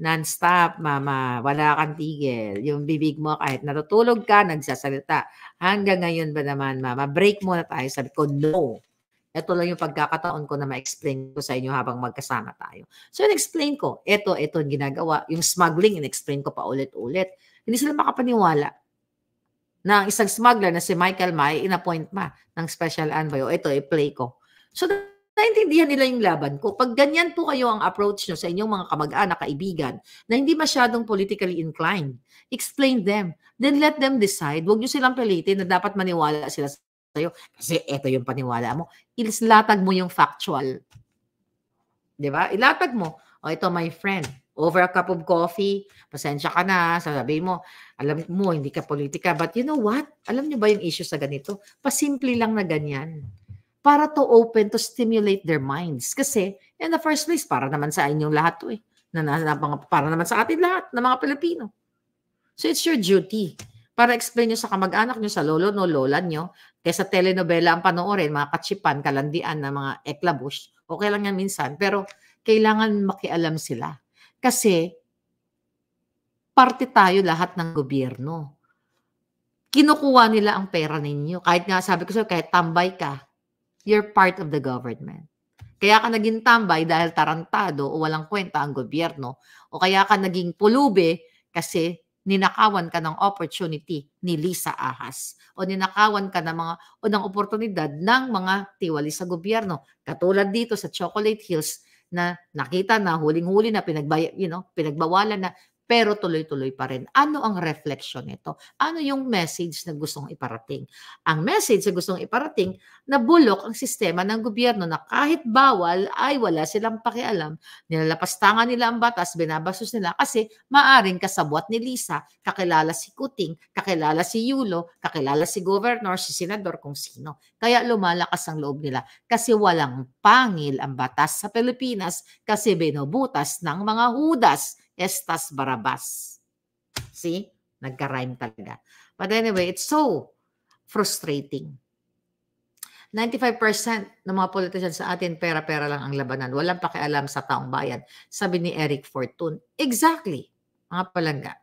non-stop, mama, wala kang tigil. Yung bibig mo, kahit natutulog ka, nagsasalita. Hanggang ngayon ba naman, mama, break muna tayo. Sabi ko, no. Ito lang yung pagkakataon ko na ma-explain ko sa inyo habang magkasama tayo. So, in-explain ko. Ito, ito yung ginagawa. Yung smuggling, in-explain ko pa ulit-ulit. Hindi sila makapaniwala na ang isang smuggler na si Michael May, inappoint ma ng special envoy. O ito, i-play ko. So, naintindihan nila yung laban ko. Pag ganyan po kayo ang approach nyo sa inyong mga kamag-anak, kaibigan, na hindi masyadong politically inclined, explain them. Then let them decide. Huwag nyo silang pilitin na dapat maniwala sila sa sa'yo kasi eto yung paniwala mo. Ilatag mo yung factual. Di ba? Ilatag mo. O oh, ito, my friend, over a cup of coffee, pasensya ka na, sasabihin mo, alam mo, hindi ka politika. But you know what? Alam nyo ba yung issue sa ganito? Pasimple lang na ganyan. Para to open, to stimulate their minds. Kasi, in the first place, para naman sa inyong lahat to eh. Na, na, na, para naman sa atin lahat, na mga Pilipino. So it's your duty para explain nyo sa kamag-anak nyo, sa lolo no, lola nyo, Kesa telenovela ang panoorin, mga katsipan, kalandian ng mga eklabush, okay lang yan minsan. Pero kailangan makialam sila. Kasi parte tayo lahat ng gobyerno. Kinukuha nila ang pera ninyo. Kahit nga sabi ko sa'yo, kahit tambay ka, you're part of the government. Kaya ka naging tambay dahil tarantado o walang kwenta ang gobyerno. O kaya ka naging pulube kasi ninakawan ka ng opportunity ni Lisa Ahas o ninakawan ka ng mga o ng oportunidad ng mga tiwali sa gobyerno katulad dito sa Chocolate Hills na nakita na huling-huli na pinagbay, you know, pinagbawalan na pero tuloy-tuloy pa rin. Ano ang reflection nito? Ano yung message na gustong iparating? Ang message na gustong iparating, nabulok ang sistema ng gobyerno na kahit bawal ay wala silang pakialam. Nilalapastangan nila ang batas, binabastos nila kasi maaring kasabwat ni Lisa, kakilala si Kuting, kakilala si Yulo, kakilala si Governor, si Senador, kung sino. Kaya lumalakas ang loob nila kasi walang pangil ang batas sa Pilipinas kasi binubutas ng mga hudas Estas Barabas. See? Nagka-rhyme talaga. But anyway, it's so frustrating. 95% ng mga politicians sa atin, pera-pera lang ang labanan. Walang pakialam sa taong bayan. Sabi ni Eric Fortune. Exactly, mga palangga.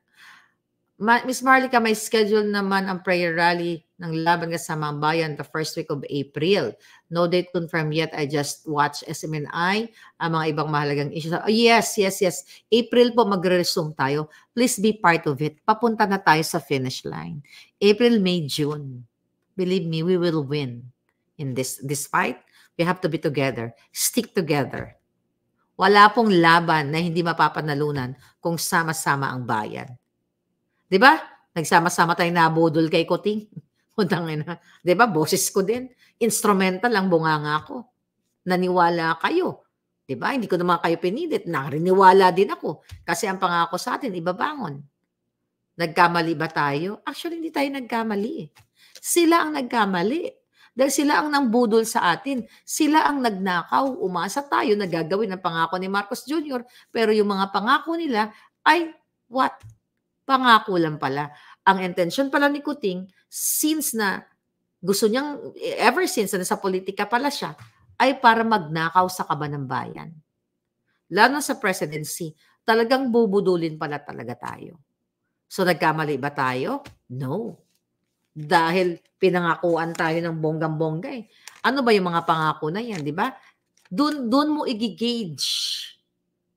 Ma Miss Marlica, may schedule naman ang prayer rally ng laban ng ang bayan the first week of April. No date confirmed yet. I just watch SMNI, ang mga ibang mahalagang issues. Oh, yes, yes, yes. April po magre-resume tayo. Please be part of it. Papunta na tayo sa finish line. April, May, June. Believe me, we will win in this this fight. We have to be together. Stick together. Wala pong laban na hindi mapapanalunan kung sama-sama ang bayan. 'Di ba? Nagsama-sama tayong nabudol kay Kuting. Putangin na. Di ba? Boses ko din. Instrumental ang bunganga ko. Naniwala kayo. Di ba? Hindi ko naman kayo pinilit. Nariniwala din ako. Kasi ang pangako sa atin, ibabangon. Nagkamali ba tayo? Actually, hindi tayo nagkamali. Eh. Sila ang nagkamali. Dahil sila ang nangbudol sa atin. Sila ang nagnakaw. Umasa tayo na gagawin ang pangako ni Marcos Jr. Pero yung mga pangako nila ay what? Pangako lang pala. Ang intention pala ni Kuting, since na gusto niyang, ever since na sa politika pala siya, ay para magnakaw sa kaban ng bayan. Lalo sa presidency, talagang bubudulin pala talaga tayo. So nagkamali ba tayo? No. Dahil pinangakuan tayo ng bonggang-bongga eh. Ano ba yung mga pangako na yan, di ba? Doon, doon mo i-gauge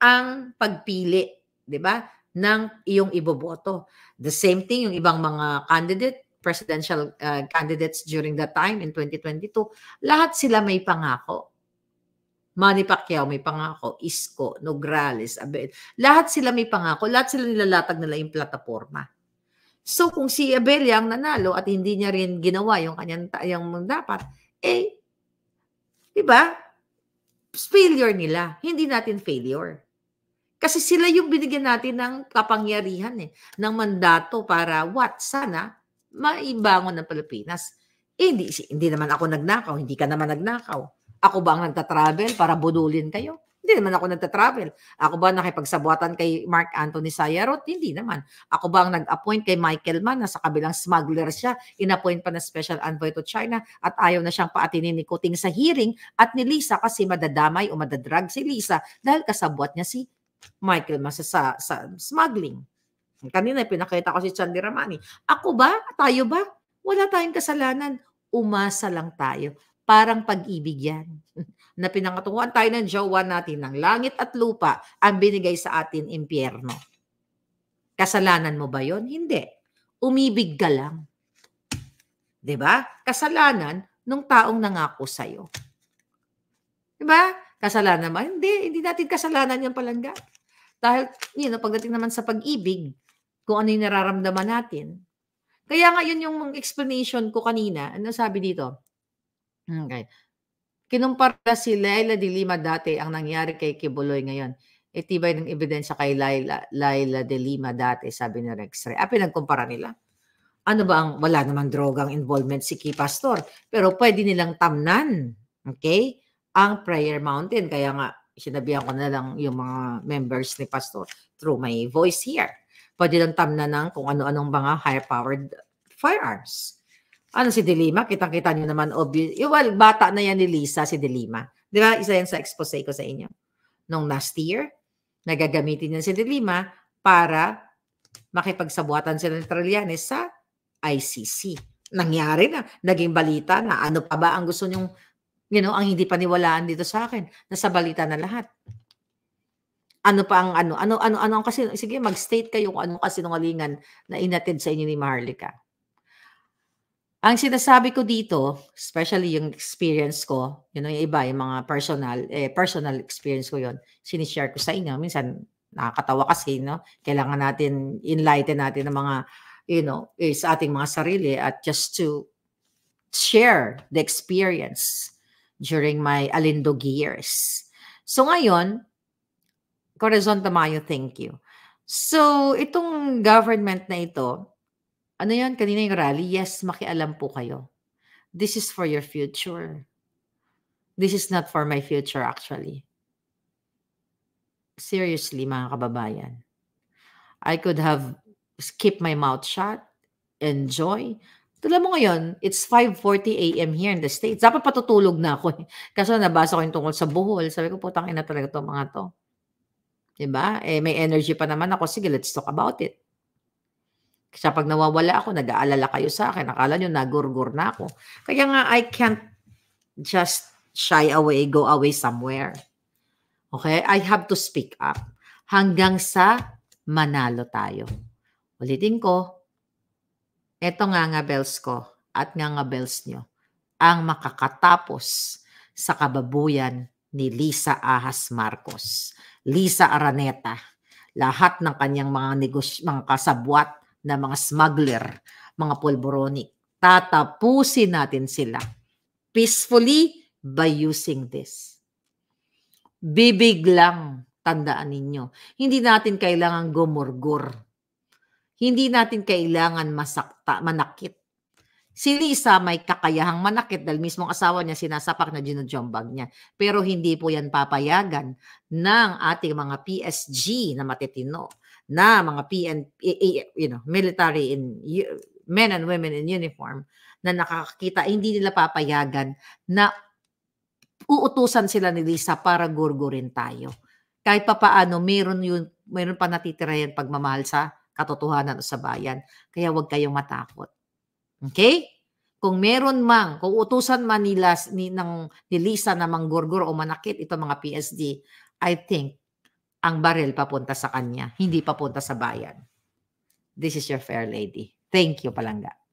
ang pagpili, di ba? ng iyong iboboto. The same thing yung ibang mga candidate, presidential uh, candidates during that time in 2022, lahat sila may pangako. Manny Pacquiao may pangako, Isko, Nograles, Abel. Lahat sila may pangako, lahat sila nilalatag nila yung plataforma. So kung si Abel yung nanalo at hindi niya rin ginawa yung kanyang yung dapat, eh, di ba? Failure nila, hindi natin failure. Kasi sila yung binigyan natin ng kapangyarihan eh, ng mandato para what? Sana maibangon ng Pilipinas. Eh, hindi, hindi naman ako nagnakaw, hindi ka naman nagnakaw. Ako ba ang nagta-travel para budulin kayo? Hindi naman ako nagta-travel. Ako ba nakipagsabuatan kay Mark Anthony Sayarot? Hindi naman. Ako ba ang nag-appoint kay Michael Mann na sa kabilang smuggler siya, inappoint pa na special envoy to China at ayaw na siyang paatinin ni Kuting sa hearing at ni Lisa kasi madadamay o madadrag si Lisa dahil kasabwat niya si Michael Mann sa, sa, sa smuggling. Kanina pinakita ko si Chandy Ramani. Ako ba? Tayo ba? Wala tayong kasalanan. Umasa lang tayo. Parang pag-ibig yan. na pinangatunguan tayo ng jowa natin ng langit at lupa ang binigay sa atin impyerno. Kasalanan mo ba yon? Hindi. Umibig ka lang. 'Di ba? Kasalanan ng taong nangako sa iyo. 'Di ba? Kasalanan ba? Hindi, hindi natin kasalanan 'yang palangga. Dahil, yun, know, pagdating naman sa pag-ibig, kung ano yung nararamdaman natin. Kaya ngayon yung explanation ko kanina, ano sabi dito? Okay. Kinumpara si Laila de Lima dati ang nangyari kay Kibuloy ngayon. E tibay ng ebidensya kay Laila, Laila de Lima dati, sabi ni Rex Ray. Ah, pinagkumpara nila. Ano ba ang, wala naman drogang involvement si Key Pastor. Pero pwede nilang tamnan, okay, ang Prayer Mountain. Kaya nga, sinabihan ko na lang yung mga members ni Pastor through my voice here pwede lang tamna ng kung ano-anong mga high-powered firearms. Ano si Dilima? Kitang-kita niyo naman. Obvious. Well, bata na yan ni Lisa, si Dilima. Di ba? Isa yan sa expose ko sa inyo. Nung last year, nagagamitin niya si Dilima para makipagsabuatan si ni Trillanes sa ICC. Nangyari na. Naging balita na ano pa ba ang gusto niyong, you know, ang hindi paniwalaan dito sa akin. Nasa balita na lahat ano pa ang ano, ano, ano, ano ang kasi, sige, mag-state kayo kung ano anong kasinungalingan na inattend sa inyo ni Marlica. Ang sinasabi ko dito, especially yung experience ko, you know, yung iba, yung mga personal, eh, personal experience ko yon sinishare ko sa inyo. Minsan, nakakatawa kasi, no? Kailangan natin, enlighten natin ng mga, you know, eh, sa ating mga sarili at just to share the experience during my alindog years. So ngayon, Corazon Tamayo, thank you. So, itong government na ito, ano yon kanina yung rally, yes, makialam po kayo. This is for your future. This is not for my future actually. Seriously, mga kababayan. I could have skipped my mouth shut, enjoy. Tula mo ngayon, it's 5.40 a.m. here in the States. Dapat patutulog na ako. Eh. Kaso nabasa ko yung tungkol sa buhol. Sabi ko, putang ina talaga to mga to. Diba? Eh may energy pa naman ako, sige, let's talk about it. Kasi pag nawawala ako, nag-aalala kayo sa akin, akala niyo nagurgur na ako. Kaya nga I can't just shy away, go away somewhere. Okay? I have to speak up hanggang sa manalo tayo. Ulitin ko, eto nga nga bells ko at nga nga bells nyo ang makakatapos sa kababuyan ni Lisa Ahas Marcos. Lisa Araneta, lahat ng kanyang mga, negosyo, mga kasabwat na mga smuggler, mga polboronic. Tatapusin natin sila peacefully by using this. Bibig lang, tandaan ninyo. Hindi natin kailangan gumurgur. Hindi natin kailangan masakta, manakit. Si Lisa may kakayahang manakit dahil mismong asawa niya sinasapak na ginujombag niya. Pero hindi po yan papayagan ng ating mga PSG na matitino, na mga PN, you know, military in men and women in uniform na nakakakita, hindi nila papayagan na uutusan sila ni Lisa para gurgurin tayo. Kahit pa paano, meron, yun, meron pa natitira yan pagmamahal sa katotohanan o sa bayan. Kaya huwag kayong matakot. Okay? Kung meron mang, kung utusan man nila ni, ng, ni Lisa na manggurgur o manakit ito mga PSD, I think ang baril papunta sa kanya, hindi papunta sa bayan. This is your fair lady. Thank you, Palangga.